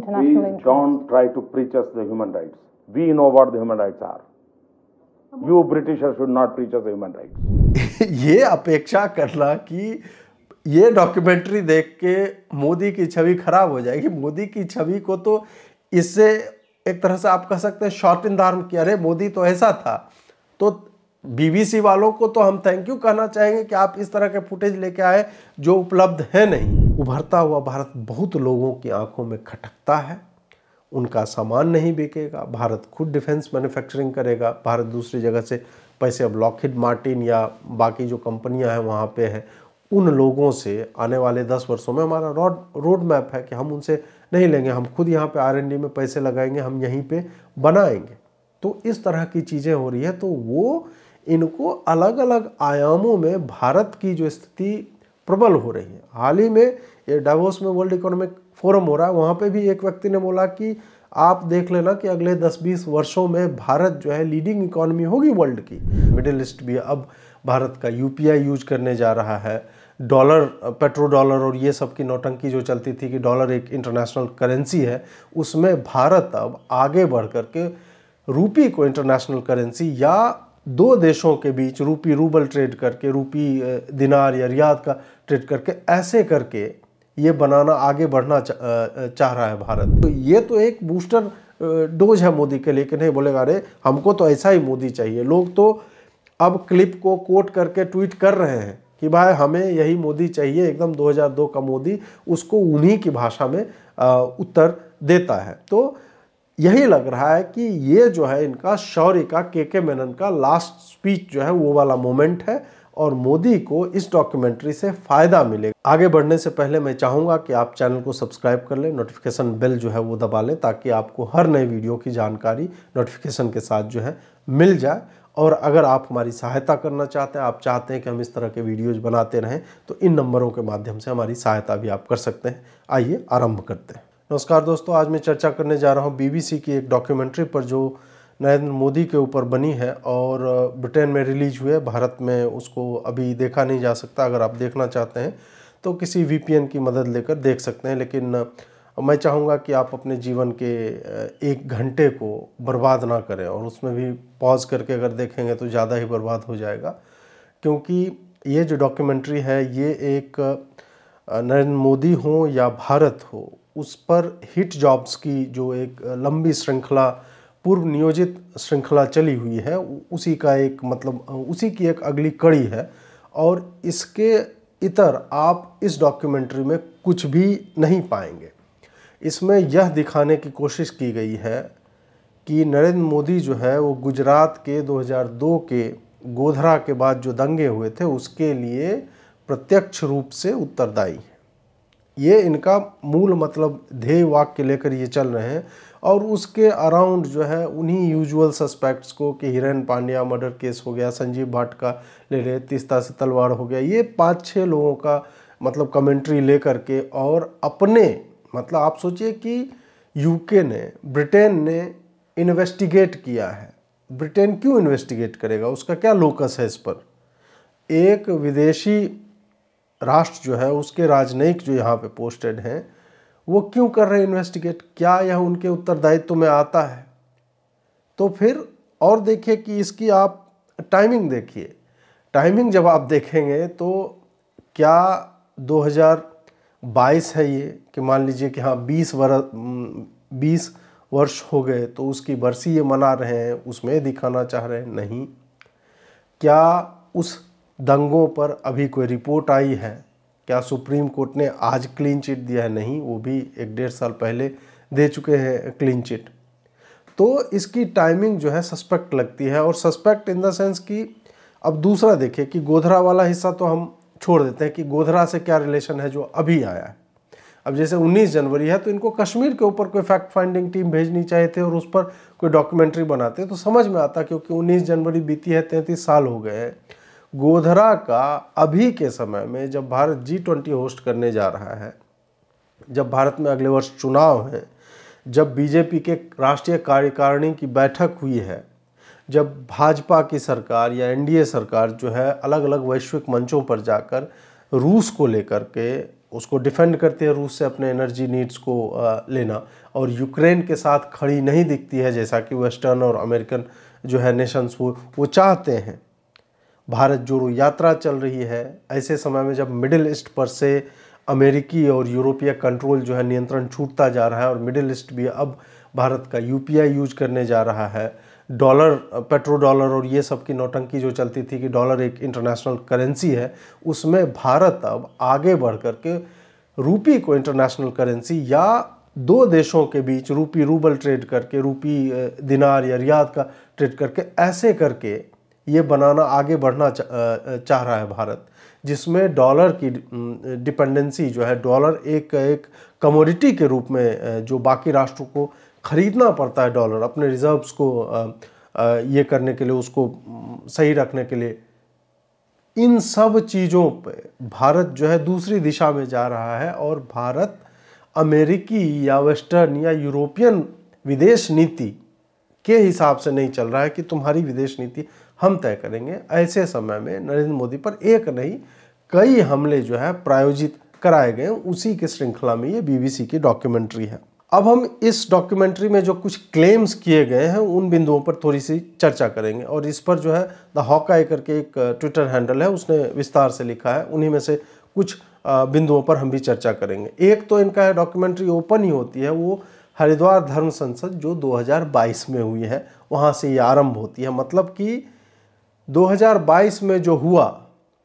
international we interest. don't try to preach us the human rights. We know what the human rights are. You Britishers should not preach us the human rights. ye apeksha karla ki ये documentary देख के मोदी की छवि खराब हो जाएगी मोदी की छवि को तो इससे एक तरह से आप कह सकते हैं शॉर्ट इन दार्म किया अरे मोदी तो ऐसा था तो बीबीसी वालों को तो हम थैंक यू कहना चाहेंगे कि आप इस तरह के फुटेज लेके आए जो उपलब्ध है नहीं उभरता हुआ भारत बहुत लोगों की आंखों में खटकता है उनका सामान नहीं बिकेगा भारत खुद डिफेंस मैन्युफैक्चरिंग करेगा भारत दूसरी जगह से पैसे अब लॉकहिड मार्टिन या बाकी जो कंपनियां हैं वहाँ पे हैं उन लोगों से आने वाले दस वर्षों में हमारा रोड रोड मैप है कि हम उनसे नहीं लेंगे हम खुद यहाँ पे आर में पैसे लगाएंगे हम यहीं पे बनाएंगे तो इस तरह की चीज़ें हो रही है तो वो इनको अलग अलग आयामों में भारत की जो स्थिति प्रबल हो रही है हाल ही में ये डावोस में वर्ल्ड इकोनॉमिक फोरम हो रहा है वहाँ पे भी एक व्यक्ति ने बोला कि आप देख लेना कि अगले 10-20 वर्षों में भारत जो है लीडिंग इकोनॉमी होगी वर्ल्ड की मिडिल ईस्ट भी अब भारत का यू यूज करने जा रहा है डॉलर पेट्रो डॉलर और ये सब की नौटंकी जो चलती थी कि डॉलर एक इंटरनेशनल करेंसी है उसमें भारत अब आगे बढ़ करके रूपी को इंटरनेशनल करेंसी या दो देशों के बीच रूपी रूबल ट्रेड करके रूपी दिनार या रियाद का ट्रेड करके ऐसे करके ये बनाना आगे बढ़ना चा, चाह रहा है भारत तो ये तो एक बूस्टर डोज है मोदी के लिए कि नहीं बोलेगा अरे हमको तो ऐसा ही मोदी चाहिए लोग तो अब क्लिप को कोट करके ट्वीट कर रहे हैं कि भाई हमें यही मोदी चाहिए एकदम 2002 का मोदी उसको उन्हीं की भाषा में उत्तर देता है तो यही लग रहा है कि ये जो है इनका शौर्य का के के मेनन का लास्ट स्पीच जो है वो वाला मोमेंट है और मोदी को इस डॉक्यूमेंट्री से फ़ायदा मिलेगा आगे बढ़ने से पहले मैं चाहूँगा कि आप चैनल को सब्सक्राइब कर लें नोटिफिकेशन बेल जो है वो दबा लें ताकि आपको हर नए वीडियो की जानकारी नोटिफिकेशन के साथ जो है मिल जाए और अगर आप हमारी सहायता करना चाहते हैं आप चाहते हैं कि हम इस तरह के वीडियोज बनाते रहें तो इन नंबरों के माध्यम से हमारी सहायता भी आप कर सकते हैं आइए आरंभ करते हैं नमस्कार दोस्तों आज मैं चर्चा करने जा रहा हूँ बीबीसी की एक डॉक्यूमेंट्री पर जो नरेंद्र मोदी के ऊपर बनी है और ब्रिटेन में रिलीज हुए भारत में उसको अभी देखा नहीं जा सकता अगर आप देखना चाहते हैं तो किसी वी की मदद लेकर देख सकते हैं लेकिन मैं चाहूँगा कि आप अपने जीवन के एक घंटे को बर्बाद ना करें और उसमें भी पॉज करके अगर देखेंगे तो ज़्यादा ही बर्बाद हो जाएगा क्योंकि ये जो डॉक्यूमेंट्री है ये एक नरेंद्र मोदी हो या भारत हो उस पर हिट जॉब्स की जो एक लंबी श्रृंखला पूर्व नियोजित श्रृंखला चली हुई है उसी का एक मतलब उसी की एक अगली कड़ी है और इसके इतर आप इस डॉक्यूमेंट्री में कुछ भी नहीं पाएंगे इसमें यह दिखाने की कोशिश की गई है कि नरेंद्र मोदी जो है वो गुजरात के 2002 के गोधरा के बाद जो दंगे हुए थे उसके लिए प्रत्यक्ष रूप से उत्तरदायी है ये इनका मूल मतलब ध्येय वाक्य लेकर ये चल रहे हैं और उसके अराउंड जो है उन्हीं यूजुअल सस्पेक्ट्स को कि हिरन पांड्या मर्डर केस हो गया संजीव भाट का ले रहे तीस्ता से तलवार हो गया ये पाँच छः लोगों का मतलब कमेंट्री ले करके और अपने मतलब आप सोचिए कि यूके ने ब्रिटेन ने इन्वेस्टिगेट किया है ब्रिटेन क्यों इन्वेस्टिगेट करेगा उसका क्या लोकस है इस पर एक विदेशी राष्ट्र जो है उसके राजनयिक जो यहाँ पे पोस्टेड हैं वो क्यों कर रहे हैं इन्वेस्टिगेट क्या यह उनके उत्तरदायित्व में आता है तो फिर और देखिए कि इसकी आप टाइमिंग देखिए टाइमिंग जब आप देखेंगे तो क्या 2022 है ये कि मान लीजिए कि हाँ 20 वर्ष बीस वर्ष हो गए तो उसकी बरसी ये मना रहे हैं उसमें दिखाना चाह रहे हैं नहीं क्या उस दंगों पर अभी कोई रिपोर्ट आई है क्या सुप्रीम कोर्ट ने आज क्लीन चिट दिया है नहीं वो भी एक डेढ़ साल पहले दे चुके हैं क्लीन चिट तो इसकी टाइमिंग जो है सस्पेक्ट लगती है और सस्पेक्ट इन द सेंस कि अब दूसरा देखिए कि गोधरा वाला हिस्सा तो हम छोड़ देते हैं कि गोधरा से क्या रिलेशन है जो अभी आया है अब जैसे 19 जनवरी है तो इनको कश्मीर के ऊपर कोई फैक्ट फाइंडिंग टीम भेजनी चाहिए थे और उस पर कोई डॉक्यूमेंट्री बनाते तो समझ में आता क्योंकि 19 जनवरी बीती है तैंतीस साल हो गए हैं गोधरा का अभी के समय में जब भारत जी ट्वेंटी होस्ट करने जा रहा है जब भारत में अगले वर्ष चुनाव हैं जब बीजेपी के राष्ट्रीय कार्यकारिणी की बैठक हुई है जब भाजपा की सरकार या एनडीए सरकार जो है अलग अलग वैश्विक मंचों पर जाकर रूस को लेकर के उसको डिफेंड करते हैं रूस से अपने एनर्जी नीड्स को लेना और यूक्रेन के साथ खड़ी नहीं दिखती है जैसा कि वेस्टर्न और अमेरिकन जो है नेशंस वो वो चाहते हैं भारत जोड़ो यात्रा चल रही है ऐसे समय में जब मिडिल ईस्ट पर से अमेरिकी और यूरोपीय कंट्रोल जो है नियंत्रण छूटता जा रहा है और मिडिल ईस्ट भी अब भारत का यू यूज करने जा रहा है डॉलर पेट्रो डॉलर और ये सब की नौटंकी जो चलती थी कि डॉलर एक इंटरनेशनल करेंसी है उसमें भारत अब आगे बढ़ कर के रूपी को इंटरनेशनल करेंसी या दो देशों के बीच रूपी रूबल ट्रेड करके रूपी दिनार या रियाद का ट्रेड करके ऐसे करके ये बनाना आगे बढ़ना चाह रहा है भारत जिसमें डॉलर की डिपेंडेंसी जो है डॉलर एक एक कमोडिटी के रूप में जो बाकी राष्ट्रों को खरीदना पड़ता है डॉलर अपने रिजर्व्स को ये करने के लिए उसको सही रखने के लिए इन सब चीज़ों पे भारत जो है दूसरी दिशा में जा रहा है और भारत अमेरिकी या वेस्टर्न या यूरोपियन विदेश नीति के हिसाब से नहीं चल रहा है कि तुम्हारी विदेश नीति हम तय करेंगे ऐसे समय में नरेंद्र मोदी पर एक नहीं कई हमले जो है प्रायोजित कराए गए उसी की श्रृंखला में ये बीबीसी की डॉक्यूमेंट्री है अब हम इस डॉक्यूमेंट्री में जो कुछ क्लेम्स किए गए हैं उन बिंदुओं पर थोड़ी सी चर्चा करेंगे और इस पर जो है द हॉकाई करके एक ट्विटर हैंडल है उसने विस्तार से लिखा है उन्हीं में से कुछ बिंदुओं पर हम भी चर्चा करेंगे एक तो इनका डॉक्यूमेंट्री ओपन ही होती है वो हरिद्वार धर्म संसद जो 2022 में हुई है वहाँ से ये आरंभ होती है मतलब कि 2022 में जो हुआ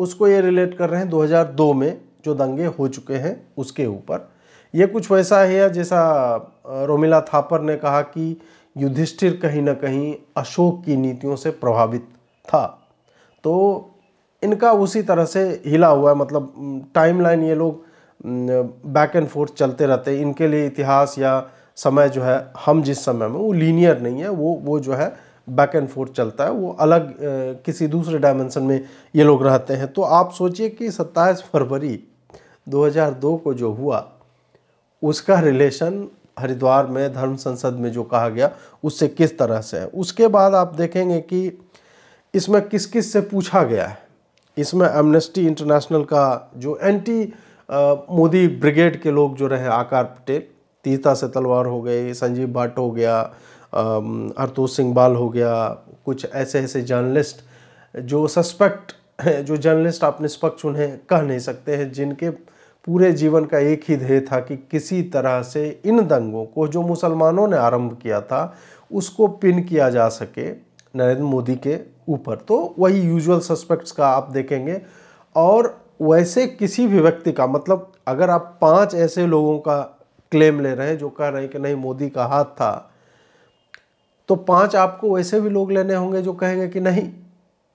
उसको ये रिलेट कर रहे हैं 2002 में जो दंगे हो चुके हैं उसके ऊपर ये कुछ वैसा है जैसा रोमिला थापर ने कहा कि युधिष्ठिर कहीं ना कहीं अशोक की नीतियों से प्रभावित था तो इनका उसी तरह से हिला हुआ है मतलब टाइमलाइन ये लोग बैक एंड फोर्थ चलते रहते हैं इनके लिए इतिहास या समय जो है हम जिस समय में वो लीनियर नहीं है वो वो जो है बैक एंड फोर्थ चलता है वो अलग किसी दूसरे डायमेंशन में ये लोग रहते हैं तो आप सोचिए कि सत्ताईस फरवरी 2002 को जो हुआ उसका रिलेशन हरिद्वार में धर्म संसद में जो कहा गया उससे किस तरह से है उसके बाद आप देखेंगे कि इसमें किस किस से पूछा गया है इसमें एमनेस्टी इंटरनेशनल का जो एंटी मोदी ब्रिगेड के लोग जो रहे आकार पटेल तीता से तलवार हो गई संजीव भट्ट हो गया आरतोष सिंह बाल हो गया कुछ ऐसे ऐसे जर्नलिस्ट जो सस्पेक्ट हैं जो जर्नलिस्ट आप निष्पक्ष उन्हें कह नहीं सकते हैं जिनके पूरे जीवन का एक ही ध्येय था कि किसी तरह से इन दंगों को जो मुसलमानों ने आरंभ किया था उसको पिन किया जा सके नरेंद्र मोदी के ऊपर तो वही यूजुअल सस्पेक्ट्स का आप देखेंगे और वैसे किसी भी व्यक्ति का मतलब अगर आप पांच ऐसे लोगों का क्लेम ले रहे हैं जो कह रहे हैं कि नहीं मोदी का हाथ था तो पाँच आपको वैसे भी लोग लेने होंगे जो कहेंगे कि नहीं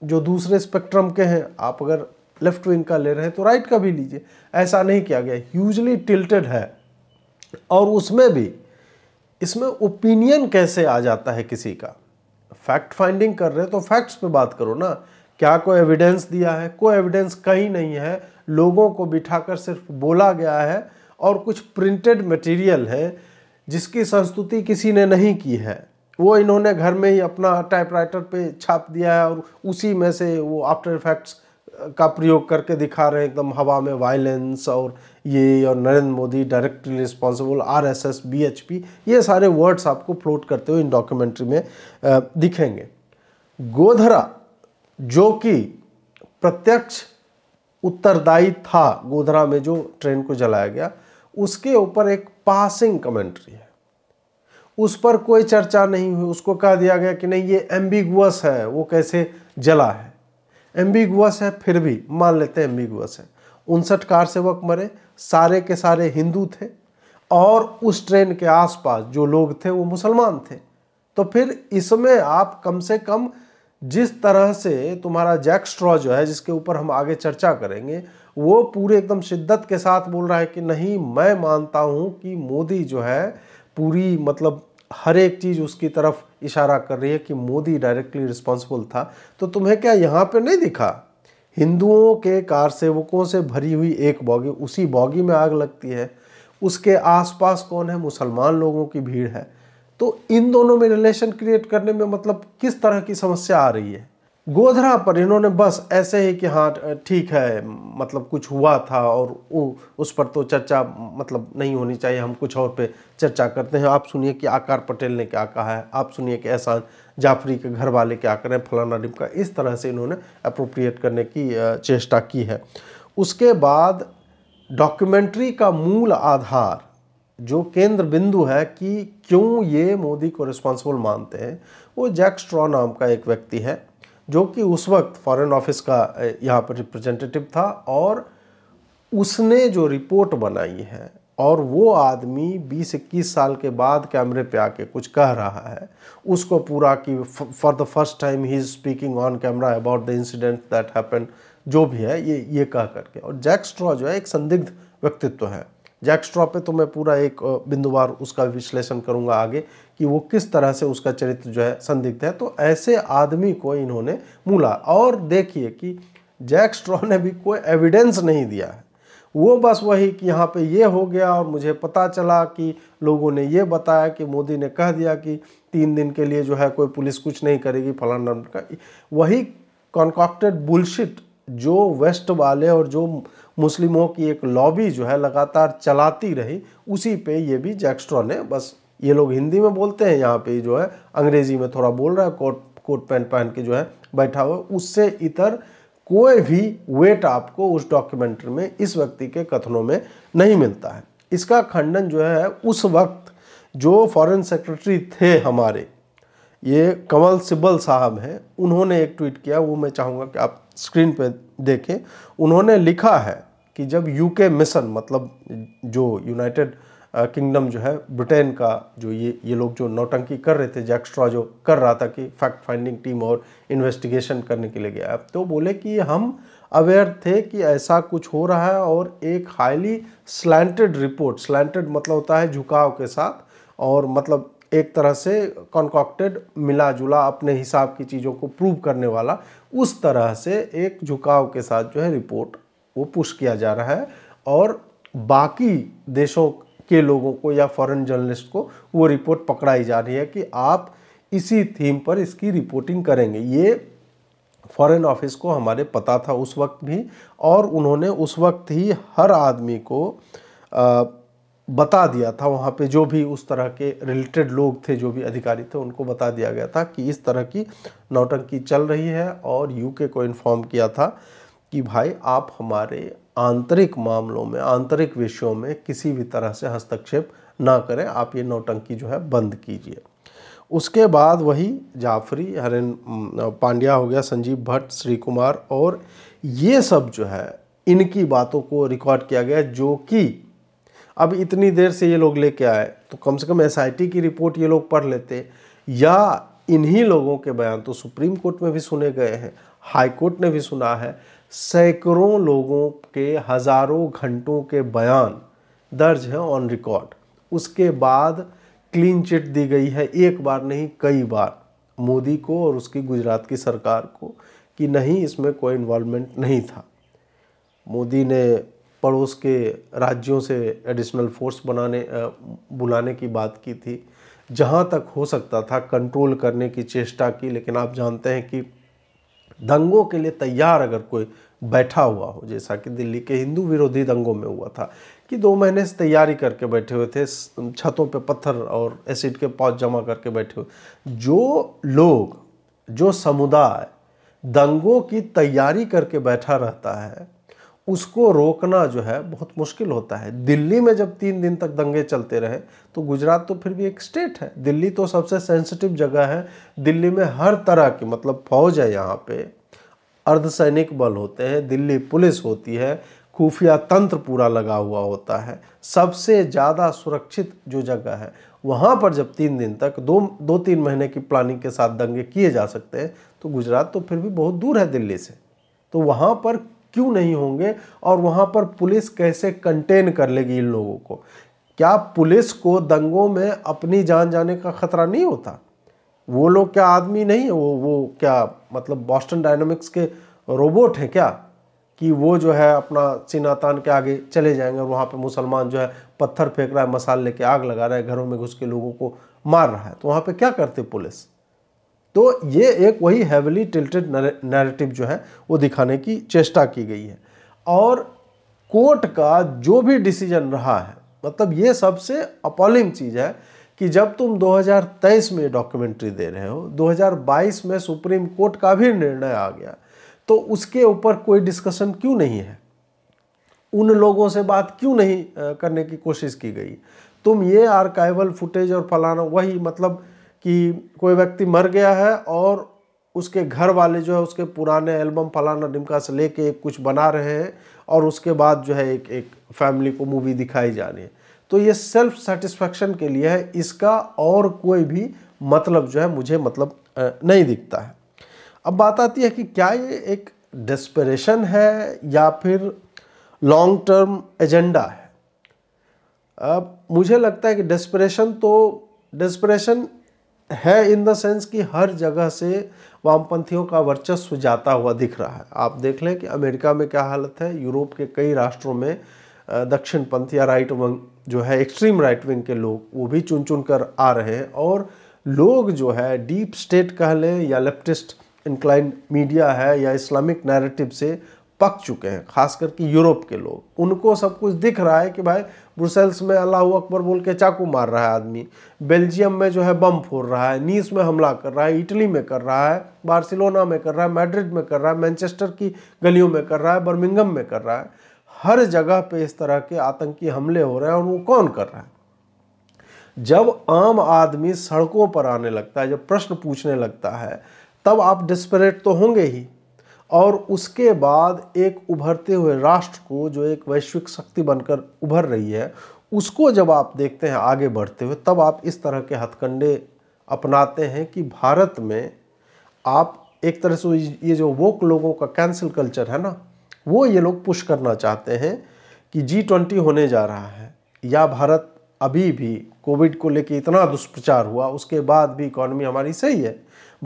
जो दूसरे स्पेक्ट्रम के हैं आप अगर लेफ्ट विंग का ले रहे हैं तो राइट का भी लीजिए ऐसा नहीं किया गया ह्यूजली टिल्टेड है और उसमें भी इसमें ओपिनियन कैसे आ जाता है किसी का फैक्ट फाइंडिंग कर रहे हैं तो फैक्ट्स पे बात करो ना क्या कोई एविडेंस दिया है कोई एविडेंस कहीं नहीं है लोगों को बिठाकर सिर्फ बोला गया है और कुछ प्रिंटेड मटेरियल है जिसकी संस्तुति किसी ने नहीं की है वो इन्होंने घर में ही अपना टाइपराइटर पे छाप दिया है और उसी में से वो आफ्टर इफेक्ट्स का प्रयोग करके दिखा रहे हैं एकदम हवा में वायलेंस और ये और Narendra Modi directly responsible R S S B H P ये सारे वर्ड्स आपको फ्लोट करते हुए इन डॉक्यूमेंट्री में दिखेंगे गोधरा जो कि प्रत्यक्ष उत्तरदायी था गोधरा में जो ट्रेन को जलाया गया उसके ऊपर एक पासिंग कमेंट्री है उस पर कोई चर्चा नहीं हुई उसको कह दिया गया कि नहीं ये एम्बिगुअस है वो कैसे जला है एम्बिगुअस है फिर भी मान लेते हैं एम्बिगुअस है उनसठ कार सेवक मरे सारे के सारे हिंदू थे और उस ट्रेन के आसपास जो लोग थे वो मुसलमान थे तो फिर इसमें आप कम से कम जिस तरह से तुम्हारा जैक स्ट्रॉ जो है जिसके ऊपर हम आगे चर्चा करेंगे वो पूरे एकदम शिद्दत के साथ बोल रहा है कि नहीं मैं मानता हूँ कि मोदी जो है पूरी मतलब हर एक चीज़ उसकी तरफ इशारा कर रही है कि मोदी डायरेक्टली रिस्पॉन्सिबल था तो तुम्हें क्या यहाँ पे नहीं दिखा हिंदुओं के कार सेवकों से भरी हुई एक बॉगी उसी बॉगी में आग लगती है उसके आसपास कौन है मुसलमान लोगों की भीड़ है तो इन दोनों में रिलेशन क्रिएट करने में मतलब किस तरह की समस्या आ रही है गोधरा पर इन्होंने बस ऐसे ही कि हाँ ठीक है मतलब कुछ हुआ था और वो उस पर तो चर्चा मतलब नहीं होनी चाहिए हम कुछ और पे चर्चा करते हैं आप सुनिए कि आकार पटेल ने क्या कहा है आप सुनिए कि एहसान जाफरी के घर वाले क्या करें फलाना डिमका इस तरह से इन्होंने अप्रोप्रिएट करने की चेष्टा की है उसके बाद डॉक्यूमेंट्री का मूल आधार जो केंद्र बिंदु है कि क्यों ये मोदी को रिस्पॉन्सिबल मानते हैं वो जैक स्ट्रॉ नाम का एक व्यक्ति है जो कि उस वक्त फॉरेन ऑफिस का यहाँ पर रिप्रेजेंटेटिव था और उसने जो रिपोर्ट बनाई है और वो आदमी 20-21 साल के बाद कैमरे पे आके कुछ कह रहा है उसको पूरा कि for the first time he is speaking on camera about the incident that happen जो भी है ये ये कह करके और जैक स्ट्रॉ जो है एक संदिग्ध व्यक्तित्व है जैकस्ट्रॉ पे तो मैं पूरा एक बिंदुवार उसका विश्लेषण करूंगा आगे कि वो किस तरह से उसका चरित्र जो है संदिग्ध है तो ऐसे आदमी को इन्होंने मूला और देखिए कि जैक स्ट्रॉ ने भी कोई एविडेंस नहीं दिया है वो बस वही कि यहाँ पे ये हो गया और मुझे पता चला कि लोगों ने ये बताया कि मोदी ने कह दिया कि तीन दिन के लिए जो है कोई पुलिस कुछ नहीं करेगी फलाना वही कॉन्कॉक्टेड बुलशिट जो वेस्ट वाले और जो मुस्लिमों की एक लॉबी जो है लगातार चलाती रही उसी पे ये भी जैक्स्ट्रॉ ने बस ये लोग हिंदी में बोलते हैं यहाँ पे जो है अंग्रेजी में थोड़ा बोल रहा है कोट कोट पैंट पहन के जो है बैठा हुआ उससे इतर कोई भी वेट आपको उस डॉक्यूमेंट्री में इस व्यक्ति के कथनों में नहीं मिलता है इसका खंडन जो है उस वक्त जो फॉरेन सेक्रेटरी थे हमारे ये कंवल सिब्बल साहब हैं उन्होंने एक ट्वीट किया वो मैं चाहूँगा कि आप स्क्रीन पे देखें उन्होंने लिखा है कि जब यूके मिशन मतलब जो यूनाइटेड किंगडम जो है ब्रिटेन का जो ये ये लोग जो नौटंकी कर रहे थे जैक्स्ट्रा जो कर रहा था कि फैक्ट फाइंडिंग टीम और इन्वेस्टिगेशन करने के लिए गया तो बोले कि हम अवेयर थे कि ऐसा कुछ हो रहा है और एक हाईली स्लैंटेड रिपोर्ट स्लैंटेड मतलब होता है झुकाव के साथ और मतलब एक तरह से कॉन्कॉक्टेड मिला जुला अपने हिसाब की चीज़ों को प्रूव करने वाला उस तरह से एक झुकाव के साथ जो है रिपोर्ट वो पुश किया जा रहा है और बाकी देशों के लोगों को या फॉरेन जर्नलिस्ट को वो रिपोर्ट पकड़ाई जा रही है कि आप इसी थीम पर इसकी रिपोर्टिंग करेंगे ये फॉरेन ऑफिस को हमारे पता था उस वक्त भी और उन्होंने उस वक्त ही हर आदमी को आ, बता दिया था वहाँ पे जो भी उस तरह के रिलेटेड लोग थे जो भी अधिकारी थे उनको बता दिया गया था कि इस तरह की नौटंकी चल रही है और यूके को इन्फॉर्म किया था कि भाई आप हमारे आंतरिक मामलों में आंतरिक विषयों में किसी भी तरह से हस्तक्षेप ना करें आप ये नौटंकी जो है बंद कीजिए उसके बाद वही जाफरी हरेन पांड्या हो गया संजीव भट्ट श्री कुमार और ये सब जो है इनकी बातों को रिकॉर्ड किया गया जो कि अब इतनी देर से ये लोग लेके आए तो कम से कम एस की रिपोर्ट ये लोग पढ़ लेते या इन्हीं लोगों के बयान तो सुप्रीम कोर्ट में भी सुने गए हैं हाई कोर्ट ने भी सुना है सैकड़ों लोगों के हज़ारों घंटों के बयान दर्ज हैं ऑन रिकॉर्ड उसके बाद क्लीन चिट दी गई है एक बार नहीं कई बार मोदी को और उसकी गुजरात की सरकार को कि नहीं इसमें कोई इन्वॉल्वमेंट नहीं था मोदी ने पड़ोस के राज्यों से एडिशनल फोर्स बनाने बुलाने की बात की थी जहाँ तक हो सकता था कंट्रोल करने की चेष्टा की लेकिन आप जानते हैं कि दंगों के लिए तैयार अगर कोई बैठा हुआ हो जैसा कि दिल्ली के हिंदू विरोधी दंगों में हुआ था कि दो महीने से तैयारी करके बैठे हुए थे छतों पे पत्थर और एसिड के पौध जमा करके बैठे हुए जो लोग जो समुदाय दंगों की तैयारी करके बैठा रहता है उसको रोकना जो है बहुत मुश्किल होता है दिल्ली में जब तीन दिन तक दंगे चलते रहे तो गुजरात तो फिर भी एक स्टेट है दिल्ली तो सबसे सेंसिटिव जगह है दिल्ली में हर तरह की मतलब फौज है यहाँ पे अर्धसैनिक बल होते हैं दिल्ली पुलिस होती है खुफिया तंत्र पूरा लगा हुआ होता है सबसे ज़्यादा सुरक्षित जो जगह है वहाँ पर जब तीन दिन तक दो दो तीन महीने की प्लानिंग के साथ दंगे किए जा सकते हैं तो गुजरात तो फिर भी बहुत दूर है दिल्ली से तो वहाँ पर क्यों नहीं होंगे और वहाँ पर पुलिस कैसे कंटेन कर लेगी इन लोगों को क्या पुलिस को दंगों में अपनी जान जाने का खतरा नहीं होता वो लोग क्या आदमी नहीं है वो वो क्या मतलब बॉस्टन डायनमिक्स के रोबोट हैं क्या कि वो जो है अपना सिनातान के आगे चले जाएंगे और वहाँ पर मुसलमान जो है पत्थर फेंक रहा है मसाल लेके आग लगा रहा है घरों में घुस के लोगों को मार रहा है तो वहाँ पे क्या करते पुलिस तो ये एक वही हैवली टिल्टेड नैरेटिव जो है वो दिखाने की चेष्टा की गई है और कोर्ट का जो भी डिसीजन रहा है मतलब ये सबसे अपॉलिंग चीज़ है कि जब तुम 2023 में डॉक्यूमेंट्री दे रहे हो 2022 में सुप्रीम कोर्ट का भी निर्णय आ गया तो उसके ऊपर कोई डिस्कशन क्यों नहीं है उन लोगों से बात क्यों नहीं करने की कोशिश की गई तुम ये आर्काइवल फुटेज और फलाना वही मतलब कि कोई व्यक्ति मर गया है और उसके घर वाले जो है उसके पुराने एल्बम फलाना डिमका से लेके कुछ बना रहे हैं और उसके बाद जो है एक एक फैमिली को मूवी दिखाई जा रही है तो ये सेल्फ सेटिस्फेक्शन के लिए है इसका और कोई भी मतलब जो है मुझे मतलब नहीं दिखता है अब बात आती है कि क्या ये एक डेस्परेशन है या फिर लॉन्ग टर्म एजेंडा है अब मुझे लगता है कि डेस्परेशन तो डेस्परेशन है इन द सेंस कि हर जगह से वामपंथियों का वर्चस्व जाता हुआ दिख रहा है आप देख लें कि अमेरिका में क्या हालत है यूरोप के कई राष्ट्रों में दक्षिण पंथ या राइट वंग जो है एक्सट्रीम राइट विंग के लोग वो भी चुन चुन कर आ रहे हैं और लोग जो है डीप स्टेट कह लें या लेफ्टिस्ट इंक्लाइन मीडिया है या इस्लामिक नैरेटिव से पक चुके हैं खास करके यूरोप के लोग उनको सब कुछ दिख रहा है कि भाई ब्रुसेल्स में अल्लाह अकबर बोल के चाकू मार रहा है आदमी बेल्जियम में जो है बम फोड़ रहा है नीस में हमला कर रहा है इटली में कर रहा है बार्सिलोना में कर रहा है मैड्रिड में कर रहा है मैनचेस्टर की गलियों में कर रहा है बर्मिंगम में कर रहा है हर जगह पर इस तरह के आतंकी हमले हो रहे हैं और वो कौन कर रहा है जब आम आदमी सड़कों पर आने लगता है जब प्रश्न पूछने लगता है तब आप डिस्परेट तो होंगे ही और उसके बाद एक उभरते हुए राष्ट्र को जो एक वैश्विक शक्ति बनकर उभर रही है उसको जब आप देखते हैं आगे बढ़ते हुए तब आप इस तरह के हथकंडे अपनाते हैं कि भारत में आप एक तरह से ये जो वोक लोगों का कैंसिल कल्चर है ना वो ये लोग पुश करना चाहते हैं कि जी ट्वेंटी होने जा रहा है या भारत अभी भी कोविड को लेकर इतना दुष्प्रचार हुआ उसके बाद भी इकोनॉमी हमारी सही है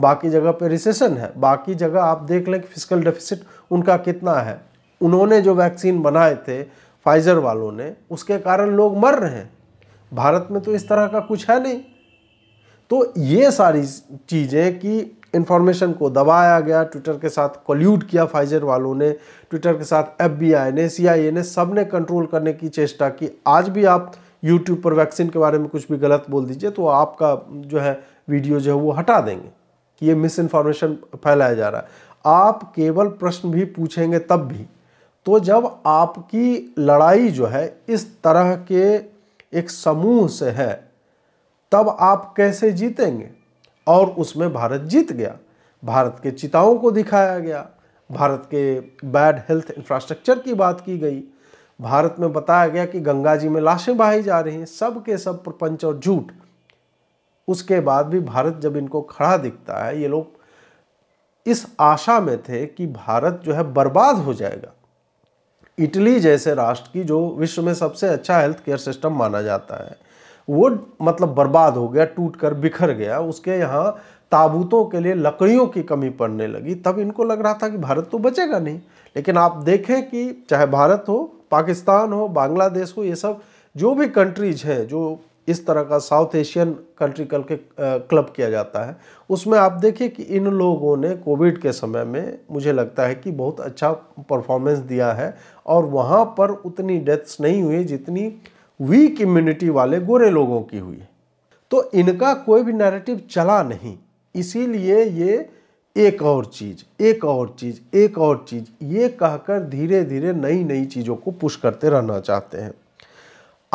बाकी जगह पर रिसेशन है बाकी जगह आप देख लें कि फिजिकल डेफिसिट उनका कितना है उन्होंने जो वैक्सीन बनाए थे फाइज़र वालों ने उसके कारण लोग मर रहे हैं भारत में तो इस तरह का कुछ है नहीं तो ये सारी चीज़ें कि इन्फॉर्मेशन को दबाया गया ट्विटर के साथ कोल्यूट किया फाइजर वालों ने ट्विटर के साथ एफबीआई ने सीआईए ने सब ने कंट्रोल करने की चेष्टा की आज भी आप यूट्यूब पर वैक्सीन के बारे में कुछ भी गलत बोल दीजिए तो आपका जो है वीडियो जो है वो हटा देंगे कि ये मिस इन्फॉर्मेशन फैलाया जा रहा है आप केवल प्रश्न भी पूछेंगे तब भी तो जब आपकी लड़ाई जो है इस तरह के एक समूह से है तब आप कैसे जीतेंगे और उसमें भारत जीत गया भारत के चिताओं को दिखाया गया भारत के बैड हेल्थ इंफ्रास्ट्रक्चर की बात की गई भारत में बताया गया कि गंगा जी में लाशें बहाई जा रही हैं सब के सब प्रपंच और झूठ उसके बाद भी भारत जब इनको खड़ा दिखता है ये लोग इस आशा में थे कि भारत जो है बर्बाद हो जाएगा इटली जैसे राष्ट्र की जो विश्व में सबसे अच्छा हेल्थ केयर सिस्टम माना जाता है वो मतलब बर्बाद हो गया टूट कर बिखर गया उसके यहाँ ताबूतों के लिए लकड़ियों की कमी पड़ने लगी तब इनको लग रहा था कि भारत तो बचेगा नहीं लेकिन आप देखें कि चाहे भारत हो पाकिस्तान हो बांग्लादेश हो ये सब जो भी कंट्रीज हैं जो इस तरह का साउथ एशियन कंट्री कल के क्लब किया जाता है उसमें आप देखिए कि इन लोगों ने कोविड के समय में मुझे लगता है कि बहुत अच्छा परफॉर्मेंस दिया है और वहाँ पर उतनी डेथ्स नहीं हुई जितनी वीक इम्यूनिटी वाले गोरे लोगों की हुई तो इनका कोई भी नैरेटिव चला नहीं इसीलिए ये एक और चीज़ एक और चीज़ एक और चीज़ ये कहकर धीरे धीरे नई नई चीज़ों को पुश करते रहना चाहते हैं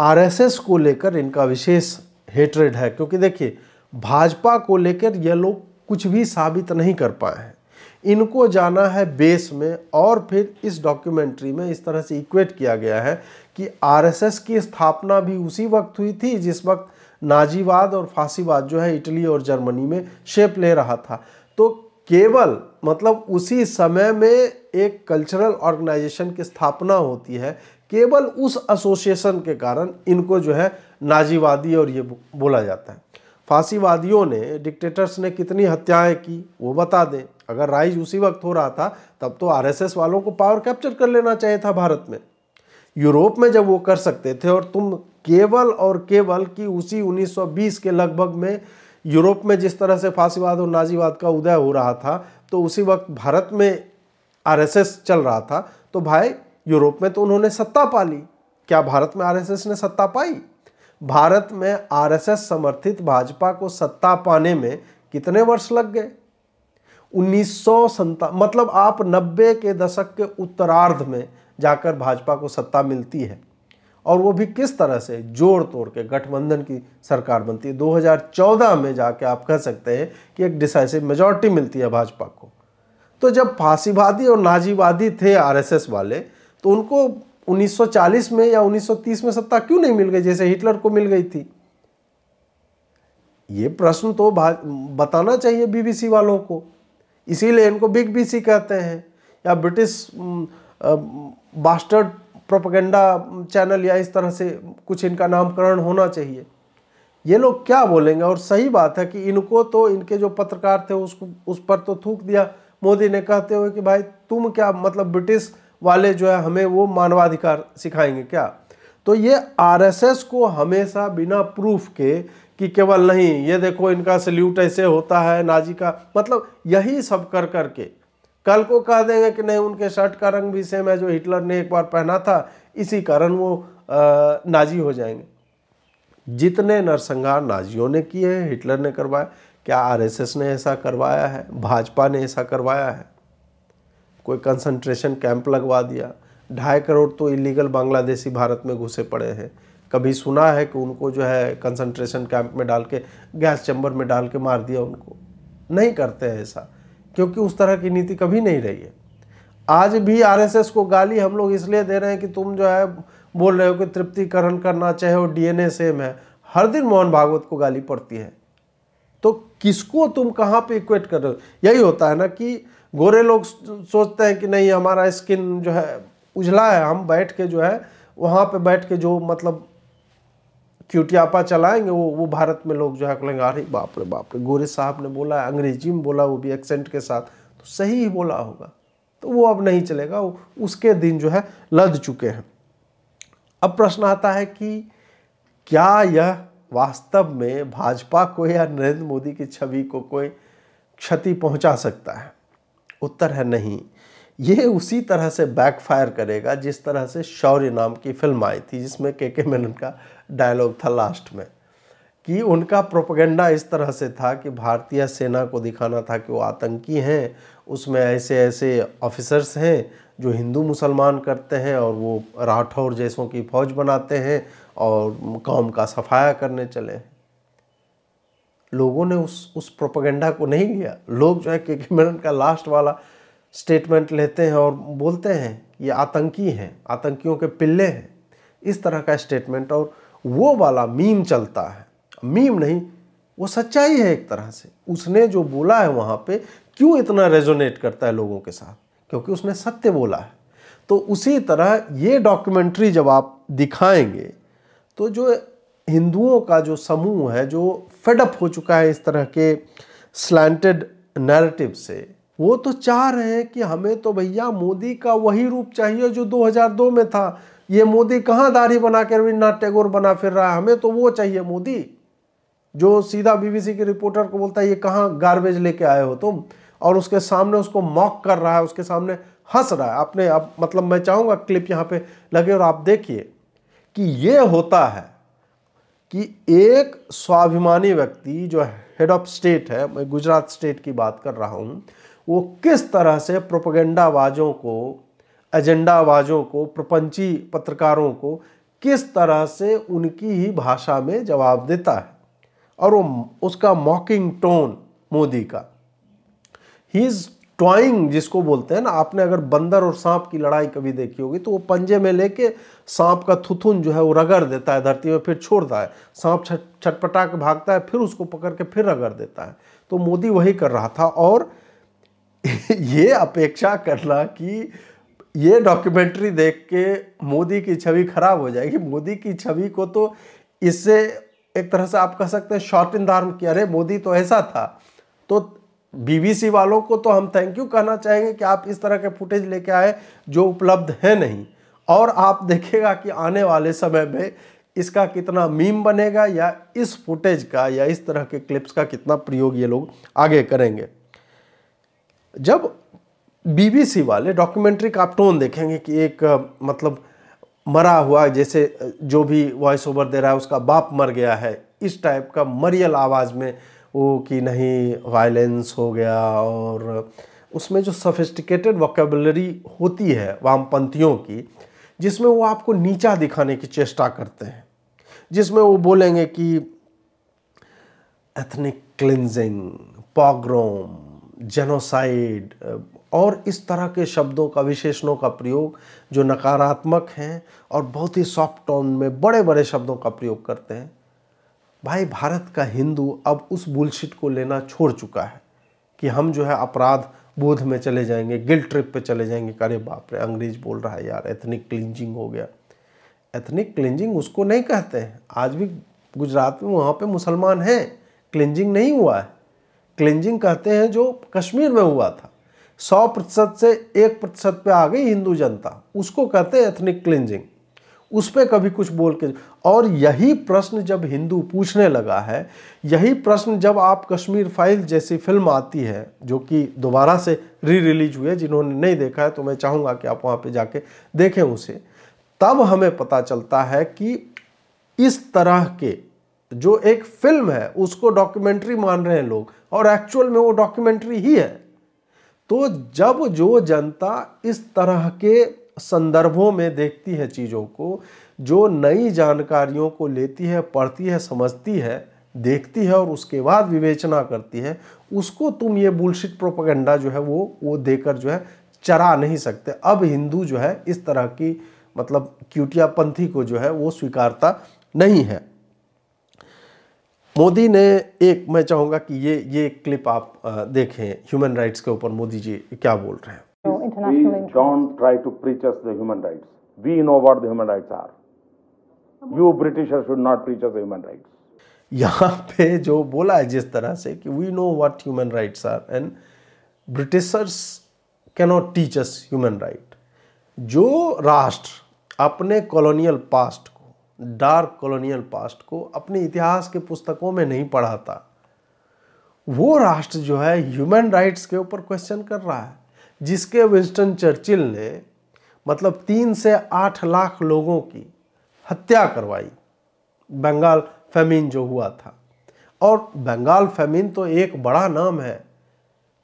आरएसएस को लेकर इनका विशेष हेटरेड है क्योंकि देखिए भाजपा को लेकर ये लोग कुछ भी साबित नहीं कर पाए हैं इनको जाना है बेस में और फिर इस डॉक्यूमेंट्री में इस तरह से इक्वेट किया गया है कि आरएसएस की स्थापना भी उसी वक्त हुई थी जिस वक्त नाजीवाद और फांसीवाद जो है इटली और जर्मनी में शेप ले रहा था तो केवल मतलब उसी समय में एक कल्चरल ऑर्गेनाइजेशन की स्थापना होती है केवल उस एसोसिएशन के कारण इनको जो है नाजीवादी और ये बोला जाता है फांसीवादियों ने डिक्टेटर्स ने कितनी हत्याएं की वो बता दें अगर राइज उसी वक्त हो रहा था तब तो आरएसएस वालों को पावर कैप्चर कर लेना चाहिए था भारत में यूरोप में जब वो कर सकते थे और तुम केवल और केवल कि उसी 1920 के लगभग में यूरोप में जिस तरह से फांसीवाद और नाजीवाद का उदय हो रहा था तो उसी वक्त भारत में आरएसएस चल रहा था तो भाई यूरोप में तो उन्होंने सत्ता पा ली क्या भारत में आरएसएस ने सत्ता पाई भारत में आरएसएस समर्थित भाजपा को सत्ता पाने में कितने वर्ष लग गए उन्नीस मतलब आप 90 के दशक के उत्तरार्ध में जाकर भाजपा को सत्ता मिलती है और वो भी किस तरह से जोड़ तोड़ के गठबंधन की सरकार बनती है 2014 में जाके आप कह सकते हैं कि एक डिसाइसिव मेजॉरिटी मिलती है भाजपा को तो जब फांसीवादी और नाजीवादी थे आरएसएस वाले तो उनको 1940 में या 1930 में सत्ता क्यों नहीं मिल गई जैसे हिटलर को मिल गई थी ये प्रश्न तो बताना चाहिए बीबीसी वालों को इसीलिए इनको बिग बी कहते हैं या ब्रिटिश बास्टर्ड प्रोपगेंडा चैनल या इस तरह से कुछ इनका नामकरण होना चाहिए ये लोग क्या बोलेंगे और सही बात है कि इनको तो इनके जो पत्रकार थे उसको उस पर तो थूक दिया मोदी ने कहते हुए कि भाई तुम क्या मतलब ब्रिटिश वाले जो है हमें वो मानवाधिकार सिखाएंगे क्या तो ये आरएसएस को हमेशा बिना प्रूफ के कि केवल नहीं ये देखो इनका सल्यूट ऐसे होता है नाजी का मतलब यही सब कर करके कल को कह देंगे कि नहीं उनके शर्ट का रंग भी सेम है जो हिटलर ने एक बार पहना था इसी कारण वो नाजी हो जाएंगे जितने नरसंहार नाजियों ने किए हैं हिटलर ने करवाया क्या आरएसएस ने ऐसा करवाया है भाजपा ने ऐसा करवाया है कोई कंसंट्रेशन कैंप लगवा दिया ढाई करोड़ तो इलीगल बांग्लादेशी भारत में घुसे पड़े हैं कभी सुना है कि उनको जो है कंसंट्रेशन कैंप में डाल के गैस चैम्बर में डाल के मार दिया उनको नहीं करते हैं ऐसा क्योंकि उस तरह की नीति कभी नहीं रही है आज भी आरएसएस को गाली हम लोग इसलिए दे रहे हैं कि तुम जो है बोल रहे हो कि तृप्तिकरण करना चाहे वो डीएनए सेम है हर दिन मोहन भागवत को गाली पड़ती है तो किसको तुम कहाँ पे इक्वेट कर रहे हो यही होता है ना कि गोरे लोग सोचते हैं कि नहीं हमारा स्किन जो है उजला है हम बैठ के जो है वहाँ पे बैठ के जो मतलब क्यूटियापा चलाएंगे वो वो भारत में लोग जो है बोलेंगे अरे बाप रे बाप रे गोरे साहब ने बोला अंग्रेजी में बोला वो भी एक्सेंट के साथ तो सही ही बोला होगा तो वो अब नहीं चलेगा उसके दिन जो है लद चुके हैं अब प्रश्न आता है कि क्या यह वास्तव में भाजपा को या नरेंद्र मोदी की छवि को कोई क्षति पहुंचा सकता है उत्तर है नहीं ये उसी तरह से बैकफायर करेगा जिस तरह से शौर्य नाम की फिल्म आई थी जिसमें के के मेनन का डायलॉग था लास्ट में कि उनका प्रोपगेंडा इस तरह से था कि भारतीय सेना को दिखाना था कि वो आतंकी हैं उसमें ऐसे ऐसे ऑफिसर्स हैं जो हिंदू मुसलमान करते हैं और वो राठौर जैसों की फौज बनाते हैं और कौम का सफाया करने चले लोगों ने उस उस प्रोपगेंडा को नहीं लिया लोग जो है के के मेनन का लास्ट वाला स्टेटमेंट लेते हैं और बोलते हैं ये आतंकी हैं आतंकियों के पिल्ले हैं इस तरह का स्टेटमेंट और वो वाला मीम चलता है मीम नहीं वो सच्चाई है एक तरह से उसने जो बोला है वहाँ पे क्यों इतना रेजोनेट करता है लोगों के साथ क्योंकि उसने सत्य बोला है तो उसी तरह ये डॉक्यूमेंट्री जब आप दिखाएंगे तो जो हिंदुओं का जो समूह है जो फेडअप हो चुका है इस तरह के स्लैंटेड नैरेटिव से वो तो चाह रहे हैं कि हमें तो भैया मोदी का वही रूप चाहिए जो 2002 में था ये मोदी कहाँ दाढ़ी बना के रविन्द्रनाथ टैगोर बना फिर रहा है हमें तो वो चाहिए मोदी जो सीधा बीबीसी के रिपोर्टर को बोलता है ये कहाँ गार्बेज लेके आए हो तुम और उसके सामने उसको मॉक कर रहा है उसके सामने हंस रहा है आपने आप मतलब मैं चाहूँगा क्लिप यहाँ पे लगे और आप देखिए कि ये होता है कि एक स्वाभिमानी व्यक्ति जो हेड ऑफ स्टेट है मैं गुजरात स्टेट की बात कर रहा हूँ वो किस तरह से प्रोपगेंडावाजों को एजेंडावाज़ों को प्रपंची पत्रकारों को किस तरह से उनकी ही भाषा में जवाब देता है और वो उसका मॉकिंग टोन मोदी का ही इज़ ट्वाइंग जिसको बोलते हैं ना आपने अगर बंदर और सांप की लड़ाई कभी देखी होगी तो वो पंजे में लेके सांप का थुथुन जो है वो रगड़ देता है धरती में फिर छोड़ता है सांप छटपटा के भागता है फिर उसको पकड़ के फिर रगड़ देता है तो मोदी वही कर रहा था और ये अपेक्षा करना कि ये डॉक्यूमेंट्री देख के मोदी की छवि खराब हो जाएगी मोदी की छवि को तो इससे एक तरह से आप कह सकते हैं शॉर्ट इन धार्म कि अरे मोदी तो ऐसा था तो बीबीसी वालों को तो हम थैंक यू कहना चाहेंगे कि आप इस तरह के फुटेज लेके आए जो उपलब्ध है नहीं और आप देखेगा कि आने वाले समय में इसका कितना मीम बनेगा या इस फुटेज का या इस तरह के क्लिप्स का कितना प्रयोग ये लोग आगे करेंगे जब बीबीसी वाले डॉक्यूमेंट्री का आप टोन देखेंगे कि एक मतलब मरा हुआ जैसे जो भी वॉइस ओवर दे रहा है उसका बाप मर गया है इस टाइप का मरियल आवाज़ में वो कि नहीं वायलेंस हो गया और उसमें जो सफिस्टिकेटेड वोकेबलरी होती है वामपंथियों की जिसमें वो आपको नीचा दिखाने की चेष्टा करते हैं जिसमें वो बोलेंगे कि ethnic cleansing pogrom genocide uh, और इस तरह के शब्दों का विशेषणों का प्रयोग जो नकारात्मक हैं और बहुत ही सॉफ्ट टोन में बड़े बड़े शब्दों का प्रयोग करते हैं भाई भारत का हिंदू अब उस बुलशिट को लेना छोड़ चुका है कि हम जो है अपराध बोध में चले जाएंगे गिल ट्रिप पे चले जाएंगे अरे बाप रे अंग्रेज बोल रहा है यार एथनिक क्लिंजिंग हो गया एथनिक क्लिंजिंग उसको नहीं कहते हैं आज भी गुजरात में वहाँ पे मुसलमान हैं क्लिंजिंग नहीं हुआ है क्लेंजिंग कहते हैं जो कश्मीर में हुआ था सौ प्रतिशत से एक प्रतिशत पर आ गई हिंदू जनता उसको कहते हैं एथनिक क्लेंजिंग उस पर कभी कुछ बोल के और यही प्रश्न जब हिंदू पूछने लगा है यही प्रश्न जब आप कश्मीर फाइल जैसी फिल्म आती है जो कि दोबारा से री रिलीज हुई है जिन्होंने नहीं देखा है तो मैं चाहूँगा कि आप वहाँ पे जाके देखें उसे तब हमें पता चलता है कि इस तरह के जो एक फिल्म है उसको डॉक्यूमेंट्री मान रहे हैं लोग और एक्चुअल में वो डॉक्यूमेंट्री ही है तो जब जो जनता इस तरह के संदर्भों में देखती है चीज़ों को जो नई जानकारियों को लेती है पढ़ती है समझती है देखती है और उसके बाद विवेचना करती है उसको तुम ये बुलशिट प्रोपगेंडा जो है वो वो देकर जो है चरा नहीं सकते अब हिंदू जो है इस तरह की मतलब क्यूटियापंथी को जो है वो स्वीकारता नहीं है मोदी ने एक मैं चाहूंगा कि ये ये क्लिप आप देखें ह्यूमन राइट्स के ऊपर मोदी जी क्या बोल रहे हैं don't यहाँ पे जो बोला है जिस तरह से कि we know what human rights are and Britishers cannot teach us human right जो राष्ट्र अपने colonial past dark colonial past को अपने इतिहास के पुस्तकों में नहीं पढ़ाता वो राष्ट्र जो है ह्यूमन राइट्स के ऊपर क्वेश्चन कर रहा है जिसके विंस्टन चर्चिल ने मतलब तीन से आठ लाख लोगों की हत्या करवाई बंगाल फेमिन जो हुआ था और बंगाल फेमिन तो एक बड़ा नाम है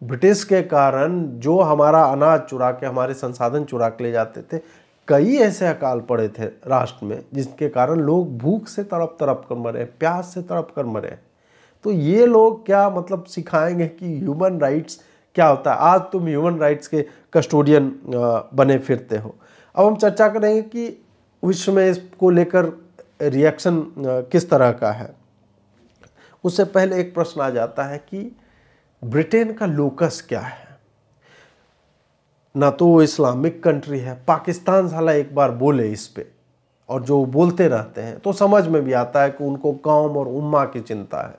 ब्रिटिश के कारण जो हमारा अनाज चुरा के हमारे संसाधन चुरा के ले जाते थे कई ऐसे अकाल पड़े थे राष्ट्र में जिसके कारण लोग भूख से तड़प तड़प कर मरे प्यास से तड़प कर मरे तो ये लोग क्या मतलब सिखाएंगे कि ह्यूमन राइट्स क्या होता है आज तुम ह्यूमन राइट्स के कस्टोडियन बने फिरते हो अब हम चर्चा करेंगे कि विश्व में इसको लेकर रिएक्शन किस तरह का है उससे पहले एक प्रश्न आ जाता है कि ब्रिटेन का लोकस क्या है ना तो वो इस्लामिक कंट्री है पाकिस्तान साला एक बार बोले इस पर और जो बोलते रहते हैं तो समझ में भी आता है कि उनको कौम और उम्मा की चिंता है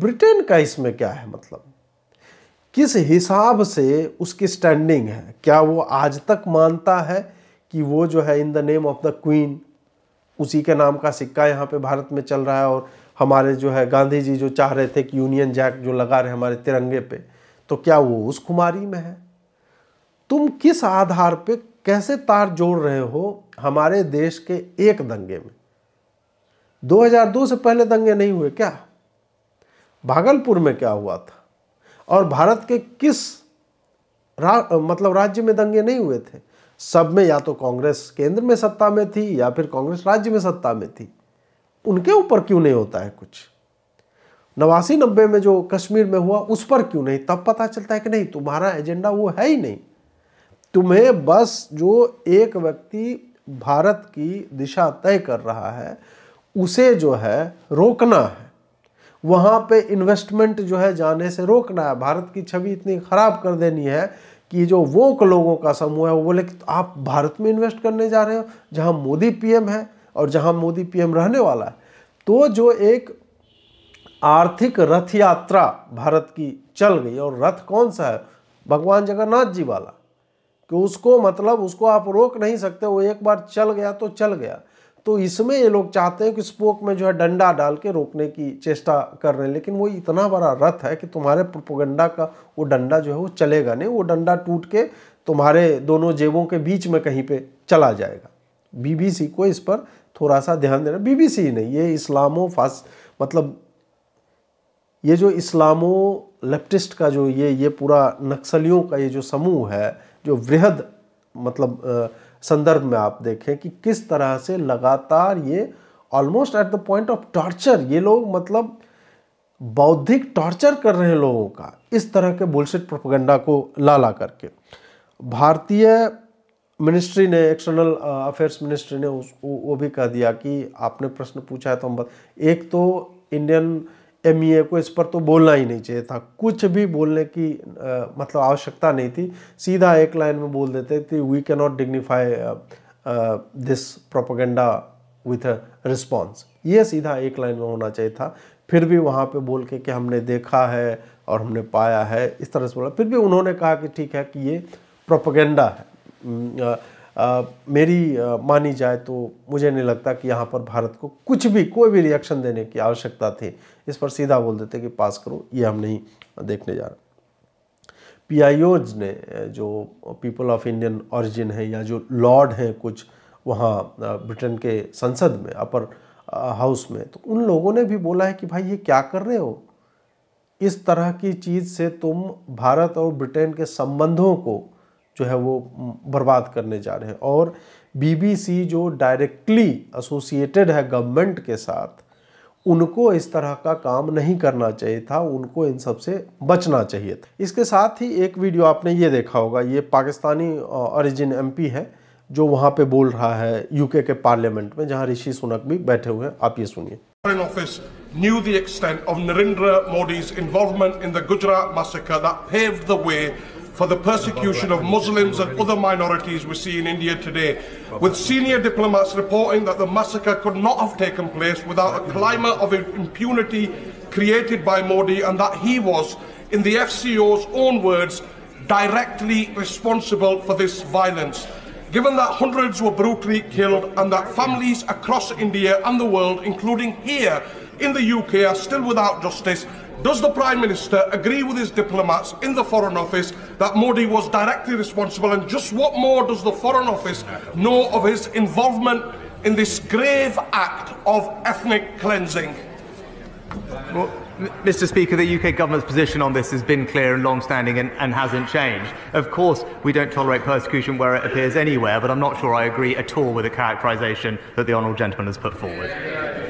ब्रिटेन का इसमें क्या है मतलब किस हिसाब से उसकी स्टैंडिंग है क्या वो आज तक मानता है कि वो जो है in the name of the queen उसी के नाम का सिक्का यहाँ पे भारत में चल रहा है और हमारे जो है गांधी जी जो चाह रहे थे कि यूनियन जैक जो लगा रहे हमारे तिरंगे पे तो क्या वो उस खुमारी में है तुम किस आधार पे कैसे तार जोड़ रहे हो हमारे देश के एक दंगे में 2002 से पहले दंगे नहीं हुए क्या भागलपुर में क्या हुआ था और भारत के किस रा, मतलब राज्य में दंगे नहीं हुए थे सब में या तो कांग्रेस केंद्र में सत्ता में थी या फिर कांग्रेस राज्य में सत्ता में थी उनके ऊपर क्यों नहीं होता है कुछ नवासी नब्बे में जो कश्मीर में हुआ उस पर क्यों नहीं तब पता चलता है कि नहीं तुम्हारा एजेंडा वो है ही नहीं तुम्हें बस जो एक व्यक्ति भारत की दिशा तय कर रहा है उसे जो है रोकना है वहाँ पे इन्वेस्टमेंट जो है जाने से रोकना है भारत की छवि इतनी ख़राब कर देनी है कि जो वोक लोगों का समूह है वो बोले कि तो आप भारत में इन्वेस्ट करने जा रहे हो जहाँ मोदी पीएम है और जहाँ मोदी पीएम रहने वाला है तो जो एक आर्थिक रथ यात्रा भारत की चल गई और रथ कौन सा है भगवान जगन्नाथ जी वाला कि उसको मतलब उसको आप रोक नहीं सकते वो एक बार चल गया तो चल गया तो इसमें ये लोग चाहते हैं कि स्पोक में जो है डंडा डाल के रोकने की चेष्टा कर रहे हैं लेकिन वो इतना बड़ा रथ है कि तुम्हारे प्रोपोगंडा का वो डंडा जो है वो चलेगा नहीं वो डंडा टूट के तुम्हारे दोनों जेबों के बीच में कहीं पे चला जाएगा बीबीसी को इस पर थोड़ा सा ध्यान देना बीबीसी नहीं ये इस्लामो फास मतलब ये जो इस्लामो लेफ्टिस्ट का जो ये ये पूरा नक्सलियों का ये जो समूह है जो वृहद मतलब संदर्भ में आप देखें कि किस तरह से लगातार ये almost at the point of torture ये लोग मतलब बौद्धिक टॉर्चर कर रहे हैं लोगों का इस तरह के बुलशिट प्रोपगेंडा को ला ला करके भारतीय मिनिस्ट्री ने एक्सटर्नल अफेयर्स मिनिस्ट्री ने उस वो भी कह दिया कि आपने प्रश्न पूछा है तो हम एक तो इंडियन एम e को इस पर तो बोलना ही नहीं चाहिए था कुछ भी बोलने की आ, मतलब आवश्यकता नहीं थी सीधा एक लाइन में बोल देते थे we can not dignify this propaganda with response ये सीधा एक लाइन में होना चाहिए था फिर भी वहाँ पे बोल के कि हमने देखा है और हमने पाया है इस तरह से बोला फिर भी उन्होंने कहा कि ठीक है कि ये प्रोपोगेंडा है आ, मेरी आ, मानी जाए तो मुझे नहीं लगता कि यहाँ पर भारत को कुछ भी कोई भी रिएक्शन देने की आवश्यकता थी इस पर सीधा बोल देते कि पास करो ये हम नहीं देखने जा रहे पीआईओज ने जो पीपल ऑफ इंडियन ऑरिजिन है या जो लॉर्ड हैं कुछ वहाँ ब्रिटेन के संसद में अपर हाउस में तो उन लोगों ने भी बोला है कि भाई ये क्या कर रहे हो इस तरह की चीज़ से तुम भारत और ब्रिटेन के संबंधों को जो है वो बर्बाद करने जा रहे हैं और बीबीसी जो डायरेक्टली एसोसिएटेड है गवर्नमेंट के साथ उनको इस तरह का काम नहीं करना चाहिए था उनको इन सब से बचना चाहिए था इसके साथ ही एक वीडियो आपने ये देखा होगा ये पाकिस्तानी ओरिजिन एमपी है जो वहाँ पे बोल रहा है यूके के पार्लियामेंट में जहाँ ऋषि सुनक भी बैठे हुए हैं आप ये सुनिए Foreign office knew the extent of Narendra Modi's involvement in the Gujarat massacre that paved the way for the persecution of Muslims and other minorities we see in India today, with senior diplomats reporting that the massacre could not have taken place without a climate of impunity created by Modi and that he was, in the FCO's own words, directly responsible for this violence. Given that hundreds were brutally killed and that families across India and the world, including here in the UK, are still without justice, does the Prime Minister agree with his diplomats in the Foreign Office that Modi was directly responsible? And just what more does the Foreign Office know of his involvement in this grave act of ethnic cleansing? Well, Mr. Speaker, the UK government's position on this has been clear and long standing and, and, hasn't changed. Of course, we don't tolerate persecution where it appears anywhere, but I'm not sure I agree at all with the characterisation that the Honourable Gentleman has put forward.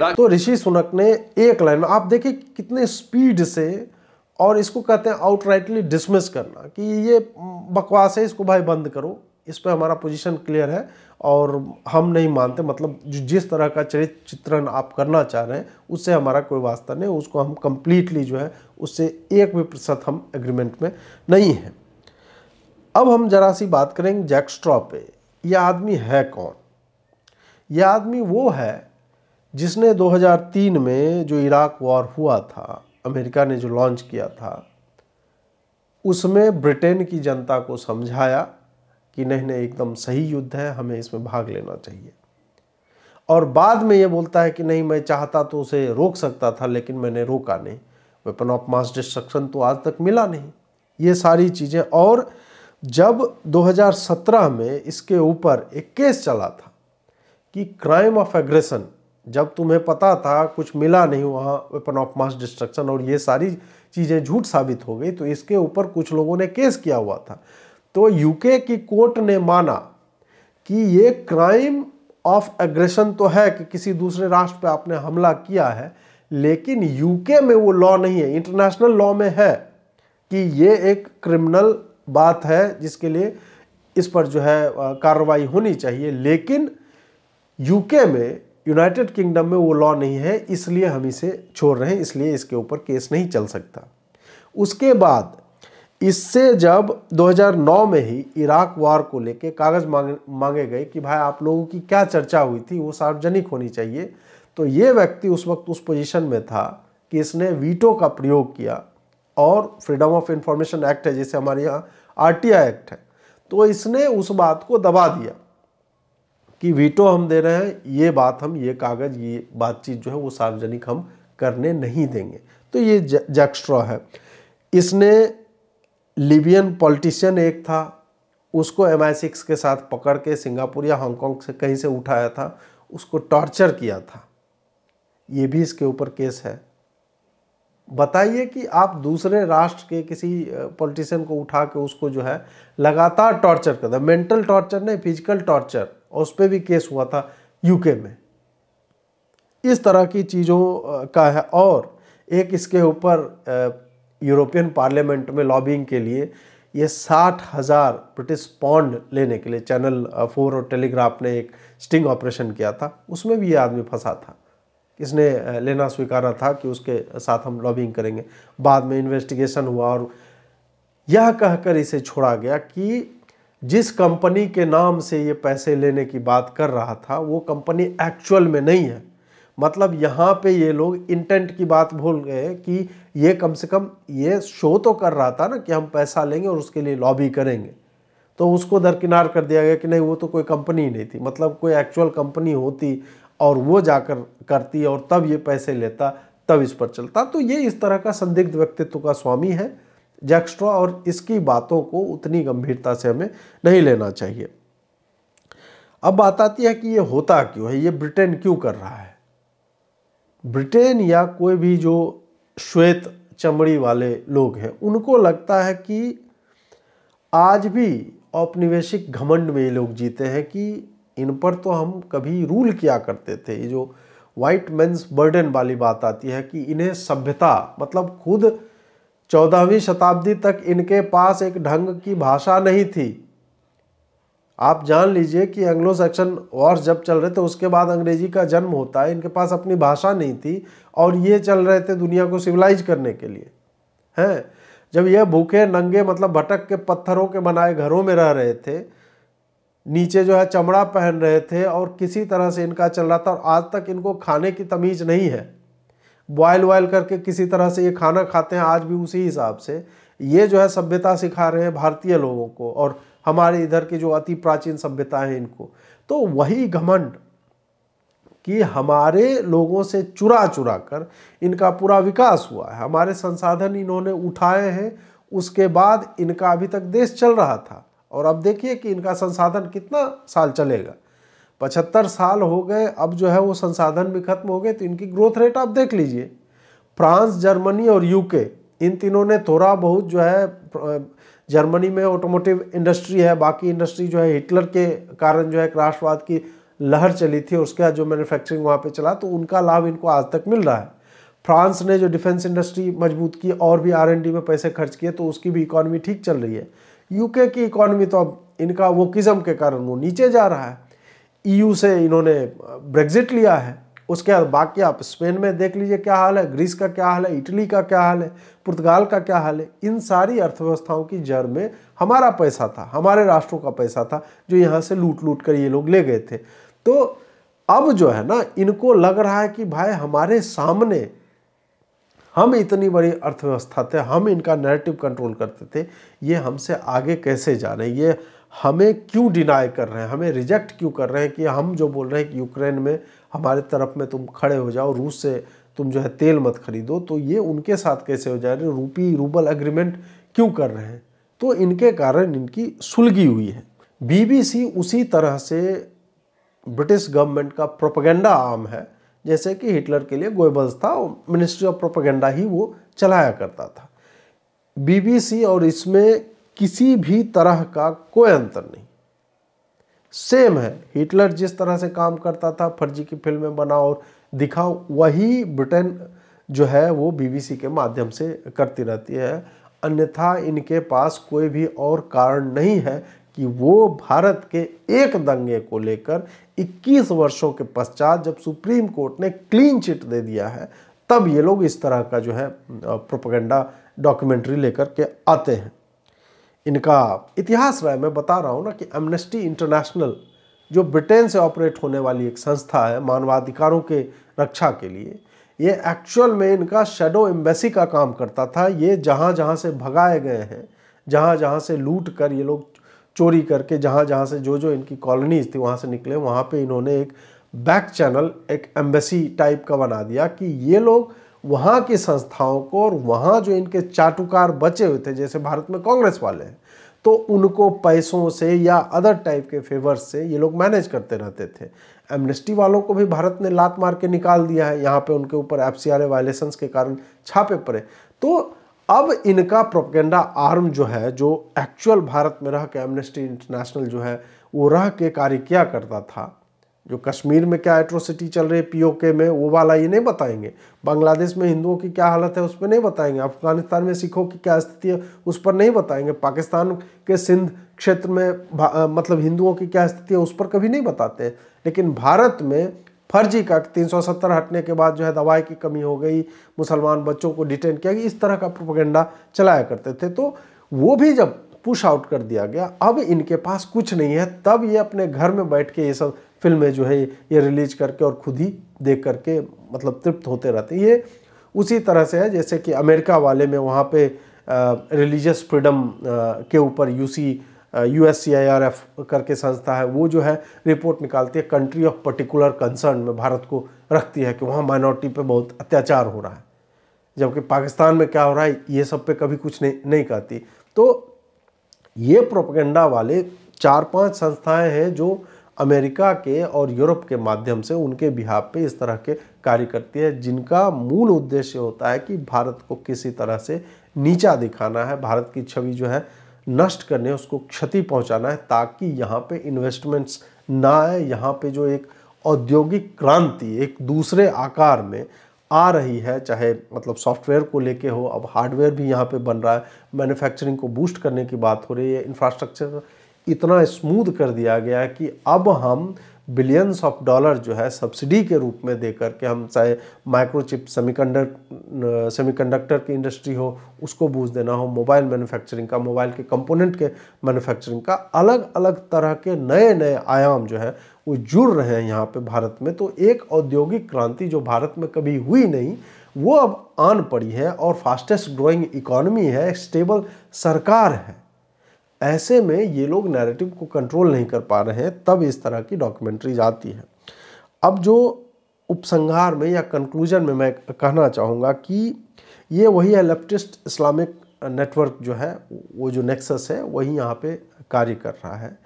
तो ऋषि सुनक ने एक line में आप देखिए कितने speed से और इसको कहते हैं आउटराइटली डिसमिस करना कि ये बकवास है इसको भाई बंद करो इस पर हमारा पोजीशन क्लियर है और हम नहीं मानते मतलब जिस तरह का चरित्र चित्रण आप करना चाह रहे हैं उससे हमारा कोई वास्ता नहीं उसको हम कम्प्लीटली जो है उससे एक भी प्रतिशत हम एग्रीमेंट में नहीं हैं अब हम जरा सी बात करेंगे जैक स्ट्रॉ पे यह आदमी है कौन यह आदमी वो है जिसने 2003 में जो इराक वॉर हुआ था अमेरिका ने जो लॉन्च किया था उसमें ब्रिटेन की जनता को समझाया कि नहीं नहीं एकदम सही युद्ध है हमें इसमें भाग लेना चाहिए और बाद में ये बोलता है कि नहीं मैं चाहता तो उसे रोक सकता था लेकिन मैंने रोका नहीं वेपन ऑफ मास डिस्ट्रक्शन तो आज तक मिला नहीं ये सारी चीज़ें और जब 2017 में इसके ऊपर एक केस चला था कि क्राइम ऑफ एग्रेसन जब तुम्हें पता था कुछ मिला नहीं वहाँ वेपन ऑफ मास डिस्ट्रक्शन और ये सारी चीज़ें झूठ साबित हो गई तो इसके ऊपर कुछ लोगों ने केस किया हुआ था तो यूके की कोर्ट ने माना कि ये क्राइम ऑफ एग्रेशन तो है कि किसी दूसरे राष्ट्र पे आपने हमला किया है लेकिन यूके में वो लॉ नहीं है इंटरनेशनल लॉ में है कि ये एक क्रिमिनल बात है जिसके लिए इस पर जो है कार्रवाई होनी चाहिए लेकिन यूके में यूनाइटेड किंगडम में वो लॉ नहीं है इसलिए हम इसे छोड़ रहे हैं इसलिए इसके ऊपर केस नहीं चल सकता उसके बाद इससे जब 2009 में ही इराक वार को लेके कागज़ मांगे मांगे गए कि भाई आप लोगों की क्या चर्चा हुई थी वो सार्वजनिक होनी चाहिए तो ये व्यक्ति उस वक्त उस पोजीशन में था कि इसने वीटो का प्रयोग किया और फ्रीडम ऑफ इंफॉर्मेशन एक्ट है जैसे हमारे यहाँ आर एक्ट है तो इसने उस बात को दबा दिया कि वीटो हम दे रहे हैं ये बात हम ये कागज़ ये बातचीत जो है वो सार्वजनिक हम करने नहीं देंगे तो ये जैक्स्ट्रॉ है इसने लिबियन पॉलिटिशियन एक था उसको एम के साथ पकड़ के सिंगापुर या हांगकॉन्ग से कहीं से उठाया था उसको टॉर्चर किया था ये भी इसके ऊपर केस है बताइए कि आप दूसरे राष्ट्र के किसी पॉलिटिशियन को उठा के उसको जो है लगातार टॉर्चर कर दो मेंटल टॉर्चर नहीं फिजिकल टॉर्चर और उस पर भी केस हुआ था यूके में इस तरह की चीज़ों का है और एक इसके ऊपर यूरोपियन पार्लियामेंट में लॉबिंग के लिए ये साठ हज़ार ब्रिटिश पॉन्ड लेने के लिए चैनल फोर और टेलीग्राफ ने एक स्टिंग ऑपरेशन किया था उसमें भी ये आदमी फंसा था किसने लेना स्वीकारा था कि उसके साथ हम लॉबिंग करेंगे बाद में इन्वेस्टिगेशन हुआ और यह कहकर इसे छोड़ा गया कि जिस कंपनी के नाम से ये पैसे लेने की बात कर रहा था वो कंपनी एक्चुअल में नहीं है मतलब यहाँ पे ये लोग इंटेंट की बात भूल गए कि ये कम से कम ये शो तो कर रहा था ना कि हम पैसा लेंगे और उसके लिए लॉबी करेंगे तो उसको दरकिनार कर दिया गया कि नहीं वो तो कोई कंपनी ही नहीं थी मतलब कोई एक्चुअल कंपनी होती और वो जाकर करती और तब ये पैसे लेता तब इस पर चलता तो ये इस तरह का संदिग्ध व्यक्तित्व का स्वामी है जैक्स्ट्रा और इसकी बातों को उतनी गंभीरता से हमें नहीं लेना चाहिए अब बात आती है कि ये होता क्यों है ये ब्रिटेन क्यों कर रहा है ब्रिटेन या कोई भी जो श्वेत चमड़ी वाले लोग हैं उनको लगता है कि आज भी औपनिवेशिक घमंड में ये लोग जीते हैं कि इन पर तो हम कभी रूल किया करते थे ये जो वाइट मैंस बर्डन वाली बात आती है कि इन्हें सभ्यता मतलब खुद चौदहवीं शताब्दी तक इनके पास एक ढंग की भाषा नहीं थी आप जान लीजिए कि एंग्लो सेक्शन वॉर्स जब चल रहे थे उसके बाद अंग्रेजी का जन्म होता है इनके पास अपनी भाषा नहीं थी और ये चल रहे थे दुनिया को सिविलाइज करने के लिए हैं जब ये भूखे नंगे मतलब भटक के पत्थरों के बनाए घरों में रह रहे थे नीचे जो है चमड़ा पहन रहे थे और किसी तरह से इनका चल रहा था और आज तक इनको खाने की तमीज़ नहीं है बॉयल वॉयल करके किसी तरह से ये खाना खाते हैं आज भी उसी हिसाब से ये जो है सभ्यता सिखा रहे हैं भारतीय लोगों को और हमारे इधर के जो अति प्राचीन सभ्यता है इनको तो वही घमंड कि हमारे लोगों से चुरा चुरा कर इनका पूरा विकास हुआ है हमारे संसाधन इन्होंने उठाए हैं उसके बाद इनका अभी तक देश चल रहा था और अब देखिए कि इनका संसाधन कितना साल चलेगा पचहत्तर साल हो गए अब जो है वो संसाधन भी खत्म हो गए तो इनकी ग्रोथ रेट आप देख लीजिए फ्रांस जर्मनी और यूके इन तीनों ने थोड़ा बहुत जो है जर्मनी में ऑटोमोटिव इंडस्ट्री है बाकी इंडस्ट्री जो है हिटलर के कारण जो है राष्ट्रवाद की लहर चली थी उसके बाद जो मैन्युफैक्चरिंग वहाँ पे चला तो उनका लाभ इनको आज तक मिल रहा है फ्रांस ने जो डिफेंस इंडस्ट्री मजबूत की और भी आर में पैसे खर्च किए तो उसकी भी इकोनॉमी ठीक चल रही है यूके की इकोनॉमी तो अब इनका वो किजम के कारण वो नीचे जा रहा है ईयू e से इन्होंने ब्रेग्जिट लिया है उसके बाद बाकी आप स्पेन में देख लीजिए क्या हाल है ग्रीस का क्या हाल है इटली का क्या हाल है पुर्तगाल का क्या हाल है इन सारी अर्थव्यवस्थाओं की जड़ में हमारा पैसा था हमारे राष्ट्रों का पैसा था जो यहाँ से लूट लूट कर ये लोग ले गए थे तो अब जो है ना इनको लग रहा है कि भाई हमारे सामने हम इतनी बड़ी अर्थव्यवस्था थे हम इनका नैरेटिव कंट्रोल करते थे ये हमसे आगे कैसे जा रहे हैं ये हमें क्यों डिनाई कर रहे हैं हमें रिजेक्ट क्यों कर रहे हैं कि हम जो बोल रहे हैं कि यूक्रेन में हमारे तरफ में तुम खड़े हो जाओ रूस से तुम जो है तेल मत खरीदो तो ये उनके साथ कैसे हो जा रहे रूपी रूबल एग्रीमेंट क्यों कर रहे हैं तो इनके कारण इनकी सुलगी हुई है बीबीसी उसी तरह से ब्रिटिश गवर्नमेंट का प्रोपगेंडा आम है जैसे कि हिटलर के लिए गोयबल्स था मिनिस्ट्री ऑफ प्रोपागेंडा ही वो चलाया करता था बीबीसी और इसमें किसी भी तरह का कोई अंतर नहीं सेम है हिटलर जिस तरह से काम करता था फर्जी की फिल्में बनाओ और दिखाओ वही ब्रिटेन जो है वो बीबीसी के माध्यम से करती रहती है अन्यथा इनके पास कोई भी और कारण नहीं है कि वो भारत के एक दंगे को लेकर 21 वर्षों के पश्चात जब सुप्रीम कोर्ट ने क्लीन चिट दे दिया है तब ये लोग इस तरह का जो है प्रोपगेंडा डॉक्यूमेंट्री लेकर के आते हैं इनका इतिहास रहा है मैं बता रहा हूँ ना कि एमनेस्टी इंटरनेशनल जो ब्रिटेन से ऑपरेट होने वाली एक संस्था है मानवाधिकारों के रक्षा के लिए ये एक्चुअल में इनका शेडो एम्बेसी का काम करता था ये जहाँ जहाँ से भगाए गए हैं जहाँ जहाँ से लूट कर ये लोग चोरी करके जहाँ जहाँ से जो जो इनकी कॉलोनीज थी वहाँ से निकले वहाँ पे इन्होंने एक बैक चैनल एक एम्बेसी टाइप का बना दिया कि ये लोग वहाँ की संस्थाओं को और वहाँ जो इनके चाटुकार बचे हुए थे जैसे भारत में कांग्रेस वाले हैं तो उनको पैसों से या अदर टाइप के फेवर्स से ये लोग मैनेज करते रहते थे एमनेस्टी वालों को भी भारत ने लात मार के निकाल दिया है यहाँ पे उनके ऊपर एफ सी वायलेशंस के कारण छापे पड़े तो अब इनका प्रोपगेंडा आर्म जो है जो एक्चुअल भारत में रह के एमनेस्टी इंटरनेशनल जो है वो रह के कार्य किया करता था जो कश्मीर में क्या एट्रोसिटी चल रही है पीओके में वो वाला ये नहीं बताएंगे बांग्लादेश में हिंदुओं की क्या हालत है उस पर नहीं बताएंगे अफगानिस्तान में सिखों की क्या स्थिति है उस पर नहीं बताएंगे पाकिस्तान के सिंध क्षेत्र में मतलब हिंदुओं की क्या स्थिति है उस पर कभी नहीं बताते लेकिन भारत में फर्जी का 370 हटने के बाद जो है दवाई की कमी हो गई मुसलमान बच्चों को डिटेन किया गया इस तरह का प्रोपगेंडा चलाया करते थे तो वो भी जब पुश आउट कर दिया गया अब इनके पास कुछ नहीं है तब ये अपने घर में बैठ के ये सब फिल्में जो है ये रिलीज करके और खुद ही देख करके मतलब तृप्त होते रहते ये उसी तरह से है जैसे कि अमेरिका वाले में वहाँ पर रिलीजियस फ्रीडम के ऊपर यूसी यू एस करके संस्था है वो जो है रिपोर्ट निकालती है कंट्री ऑफ पर्टिकुलर कंसर्न में भारत को रखती है कि वहाँ माइनॉरिटी पे बहुत अत्याचार हो रहा है जबकि पाकिस्तान में क्या हो रहा है ये सब पे कभी कुछ नहीं नहीं कहती तो ये प्रोपगेंडा वाले चार पांच संस्थाएं हैं जो अमेरिका के और यूरोप के माध्यम से उनके बिहाब पे इस तरह के कार्य करती है जिनका मूल उद्देश्य होता है कि भारत को किसी तरह से नीचा दिखाना है भारत की छवि जो है नष्ट करने उसको क्षति पहुंचाना है ताकि यहाँ पे इन्वेस्टमेंट्स ना आए यहाँ पे जो एक औद्योगिक क्रांति एक दूसरे आकार में आ रही है चाहे मतलब सॉफ्टवेयर को लेके हो अब हार्डवेयर भी यहाँ पे बन रहा है मैन्युफैक्चरिंग को बूस्ट करने की बात हो रही है इंफ्रास्ट्रक्चर इतना स्मूथ कर दिया गया है कि अब हम बिलियंस ऑफ डॉलर जो है सब्सिडी के रूप में दे करके हम चाहे माइक्रोचिप सेमीकंडक्टर सेमीकंडक्टर की इंडस्ट्री हो उसको बूझ देना हो मोबाइल मैन्युफैक्चरिंग का मोबाइल के कंपोनेंट के मैन्युफैक्चरिंग का अलग अलग तरह के नए नए आयाम जो है वो जुड़ रहे हैं यहाँ पे भारत में तो एक औद्योगिक क्रांति जो भारत में कभी हुई नहीं वो अब आन पड़ी है और फास्टेस्ट ग्रोइंग इकोनमी है स्टेबल सरकार है ऐसे में ये लोग नैरेटिव को कंट्रोल नहीं कर पा रहे हैं तब इस तरह की डॉक्यूमेंट्रीज आती है अब जो उपसंहार में या कंक्लूजन में मैं कहना चाहूँगा कि ये वही है लेफ्टिस्ट इस्लामिक नेटवर्क जो है वो जो नेक्सस है वही यहाँ पे कार्य कर रहा है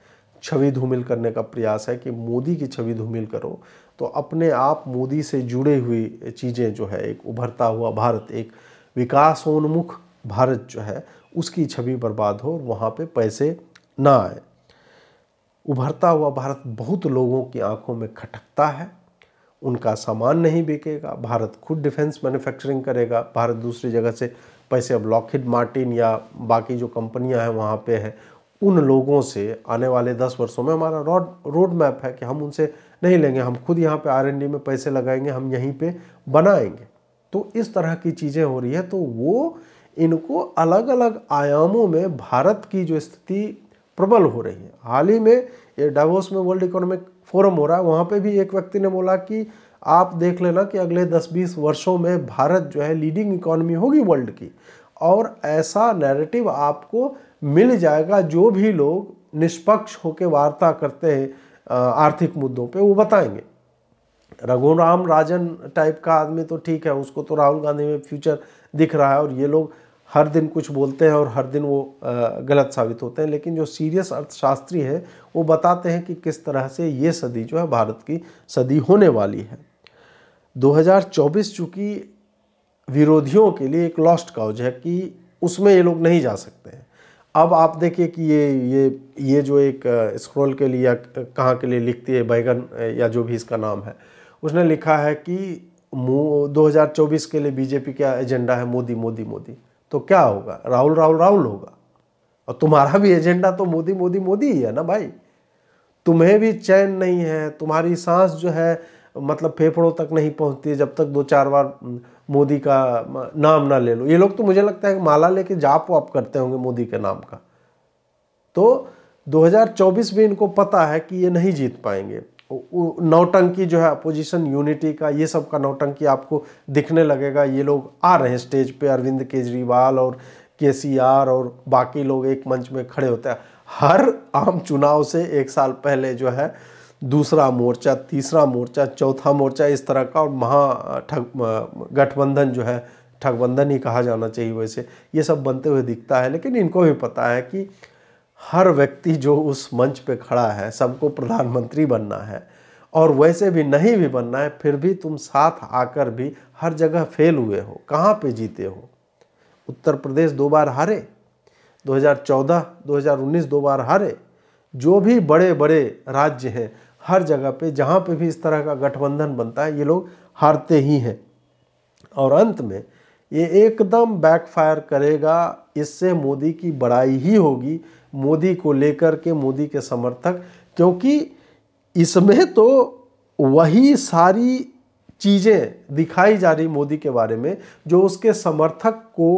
छवि धूमिल करने का प्रयास है कि मोदी की छवि धूमिल करो तो अपने आप मोदी से जुड़े हुई चीज़ें जो है एक उभरता हुआ भारत एक विकासोन्मुख भारत जो है उसकी छवि बर्बाद हो और वहाँ पे पैसे ना आए उभरता हुआ भारत बहुत लोगों की आंखों में खटकता है उनका सामान नहीं बिकेगा भारत खुद डिफेंस मैन्युफैक्चरिंग करेगा भारत दूसरी जगह से पैसे अब लॉकहिड मार्टिन या बाकी जो कंपनियां हैं वहाँ पे हैं उन लोगों से आने वाले दस वर्षों में हमारा रोड रोड मैप है कि हम उनसे नहीं लेंगे हम खुद यहाँ पे आर में पैसे लगाएंगे हम यहीं पे बनाएंगे तो इस तरह की चीज़ें हो रही है तो वो इनको अलग अलग आयामों में भारत की जो स्थिति प्रबल हो रही है हाल ही में ये डावोस में वर्ल्ड इकोनॉमिक फोरम हो रहा है वहाँ पे भी एक व्यक्ति ने बोला कि आप देख लेना कि अगले 10-20 वर्षों में भारत जो है लीडिंग इकोनॉमी होगी वर्ल्ड की और ऐसा नैरेटिव आपको मिल जाएगा जो भी लोग निष्पक्ष होकर वार्ता करते हैं आर्थिक मुद्दों पर वो बताएंगे रघुराम राजन टाइप का आदमी तो ठीक है उसको तो राहुल गांधी में फ्यूचर दिख रहा है और ये लोग हर दिन कुछ बोलते हैं और हर दिन वो गलत साबित होते हैं लेकिन जो सीरियस अर्थशास्त्री है वो बताते हैं कि किस तरह से ये सदी जो है भारत की सदी होने वाली है 2024 चूंकि विरोधियों के लिए एक लॉस्ट काउज है कि उसमें ये लोग नहीं जा सकते हैं अब आप देखिए कि ये ये ये जो एक स्क्रॉल के लिए या कहाँ के लिए लिखती है बैगन या जो भी इसका नाम है उसने लिखा है कि 2024 के लिए बीजेपी का एजेंडा है मोदी मोदी मोदी तो क्या होगा राहुल राहुल राहुल होगा और तुम्हारा भी एजेंडा तो मोदी मोदी मोदी ही है ना भाई तुम्हें भी चैन नहीं है तुम्हारी सांस जो है मतलब फेफड़ों तक नहीं पहुंचती जब तक दो चार बार मोदी का नाम ना ले लो ये लोग तो मुझे लगता है कि माला लेके जाप वाप करते होंगे मोदी के नाम का तो 2024 में इनको पता है कि ये नहीं जीत पाएंगे नौटंकी जो है अपोजिशन यूनिटी का ये सब का नौटंकी आपको दिखने लगेगा ये लोग आ रहे हैं स्टेज पे अरविंद केजरीवाल और केसीआर और बाकी लोग एक मंच में खड़े होते हैं हर आम चुनाव से एक साल पहले जो है दूसरा मोर्चा तीसरा मोर्चा चौथा मोर्चा इस तरह का और महा ठग गठबंधन जो है ठगबंधन ही कहा जाना चाहिए वैसे ये सब बनते हुए दिखता है लेकिन इनको भी पता है कि हर व्यक्ति जो उस मंच पे खड़ा है सबको प्रधानमंत्री बनना है और वैसे भी नहीं भी बनना है फिर भी तुम साथ आकर भी हर जगह फेल हुए हो कहाँ पे जीते हो उत्तर प्रदेश दो बार हारे 2014, 2019 दो बार हारे जो भी बड़े बड़े राज्य हैं हर जगह पे जहाँ पे भी इस तरह का गठबंधन बनता है ये लोग हारते ही हैं और अंत में ये एकदम बैकफायर करेगा इससे मोदी की बड़ाई ही होगी मोदी को लेकर के मोदी के समर्थक क्योंकि इसमें तो वही सारी चीज़ें दिखाई जा रही मोदी के बारे में जो उसके समर्थक को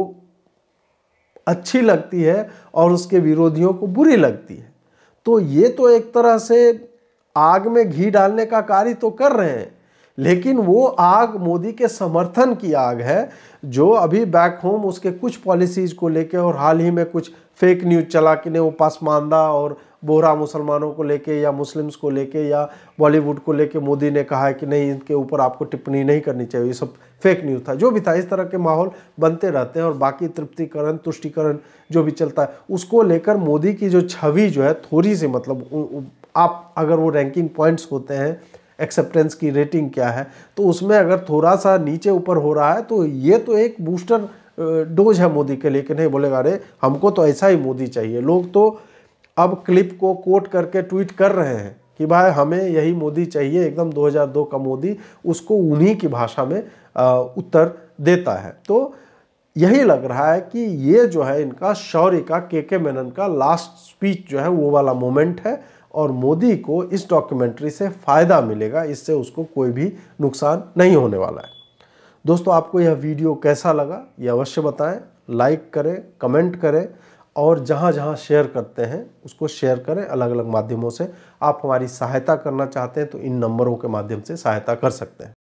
अच्छी लगती है और उसके विरोधियों को बुरी लगती है तो ये तो एक तरह से आग में घी डालने का कार्य तो कर रहे हैं लेकिन वो आग मोदी के समर्थन की आग है जो अभी बैक होम उसके कुछ पॉलिसीज़ को लेकर और हाल ही में कुछ फेक न्यूज़ चला कि नहीं वो पासमानदा और बोरा मुसलमानों को लेके या मुस्लिम्स को लेके या बॉलीवुड को लेके मोदी ने कहा है कि नहीं इनके ऊपर आपको टिप्पणी नहीं करनी चाहिए ये सब फेक न्यूज़ था जो भी था इस तरह के माहौल बनते रहते हैं और बाकी तृप्तिकरण तुष्टिकरण जो भी चलता है उसको लेकर मोदी की जो छवि जो है थोड़ी सी मतलब आप अगर वो रैंकिंग पॉइंट्स होते हैं एक्सेप्टेंस की रेटिंग क्या है तो उसमें अगर थोड़ा सा नीचे ऊपर हो रहा है तो ये तो एक बूस्टर डोज है मोदी के लिए कि नहीं बोलेगा अरे हमको तो ऐसा ही मोदी चाहिए लोग तो अब क्लिप को कोट करके ट्वीट कर रहे हैं कि भाई हमें यही मोदी चाहिए एकदम 2002 का मोदी उसको उन्हीं की भाषा में उत्तर देता है तो यही लग रहा है कि ये जो है इनका शौर्य का के के मेनन का लास्ट स्पीच जो है वो वाला मोमेंट है और मोदी को इस डॉक्यूमेंट्री से फ़ायदा मिलेगा इससे उसको कोई भी नुकसान नहीं होने वाला है दोस्तों आपको यह वीडियो कैसा लगा ये अवश्य बताएं लाइक करें कमेंट करें और जहाँ जहाँ शेयर करते हैं उसको शेयर करें अलग अलग माध्यमों से आप हमारी सहायता करना चाहते हैं तो इन नंबरों के माध्यम से सहायता कर सकते हैं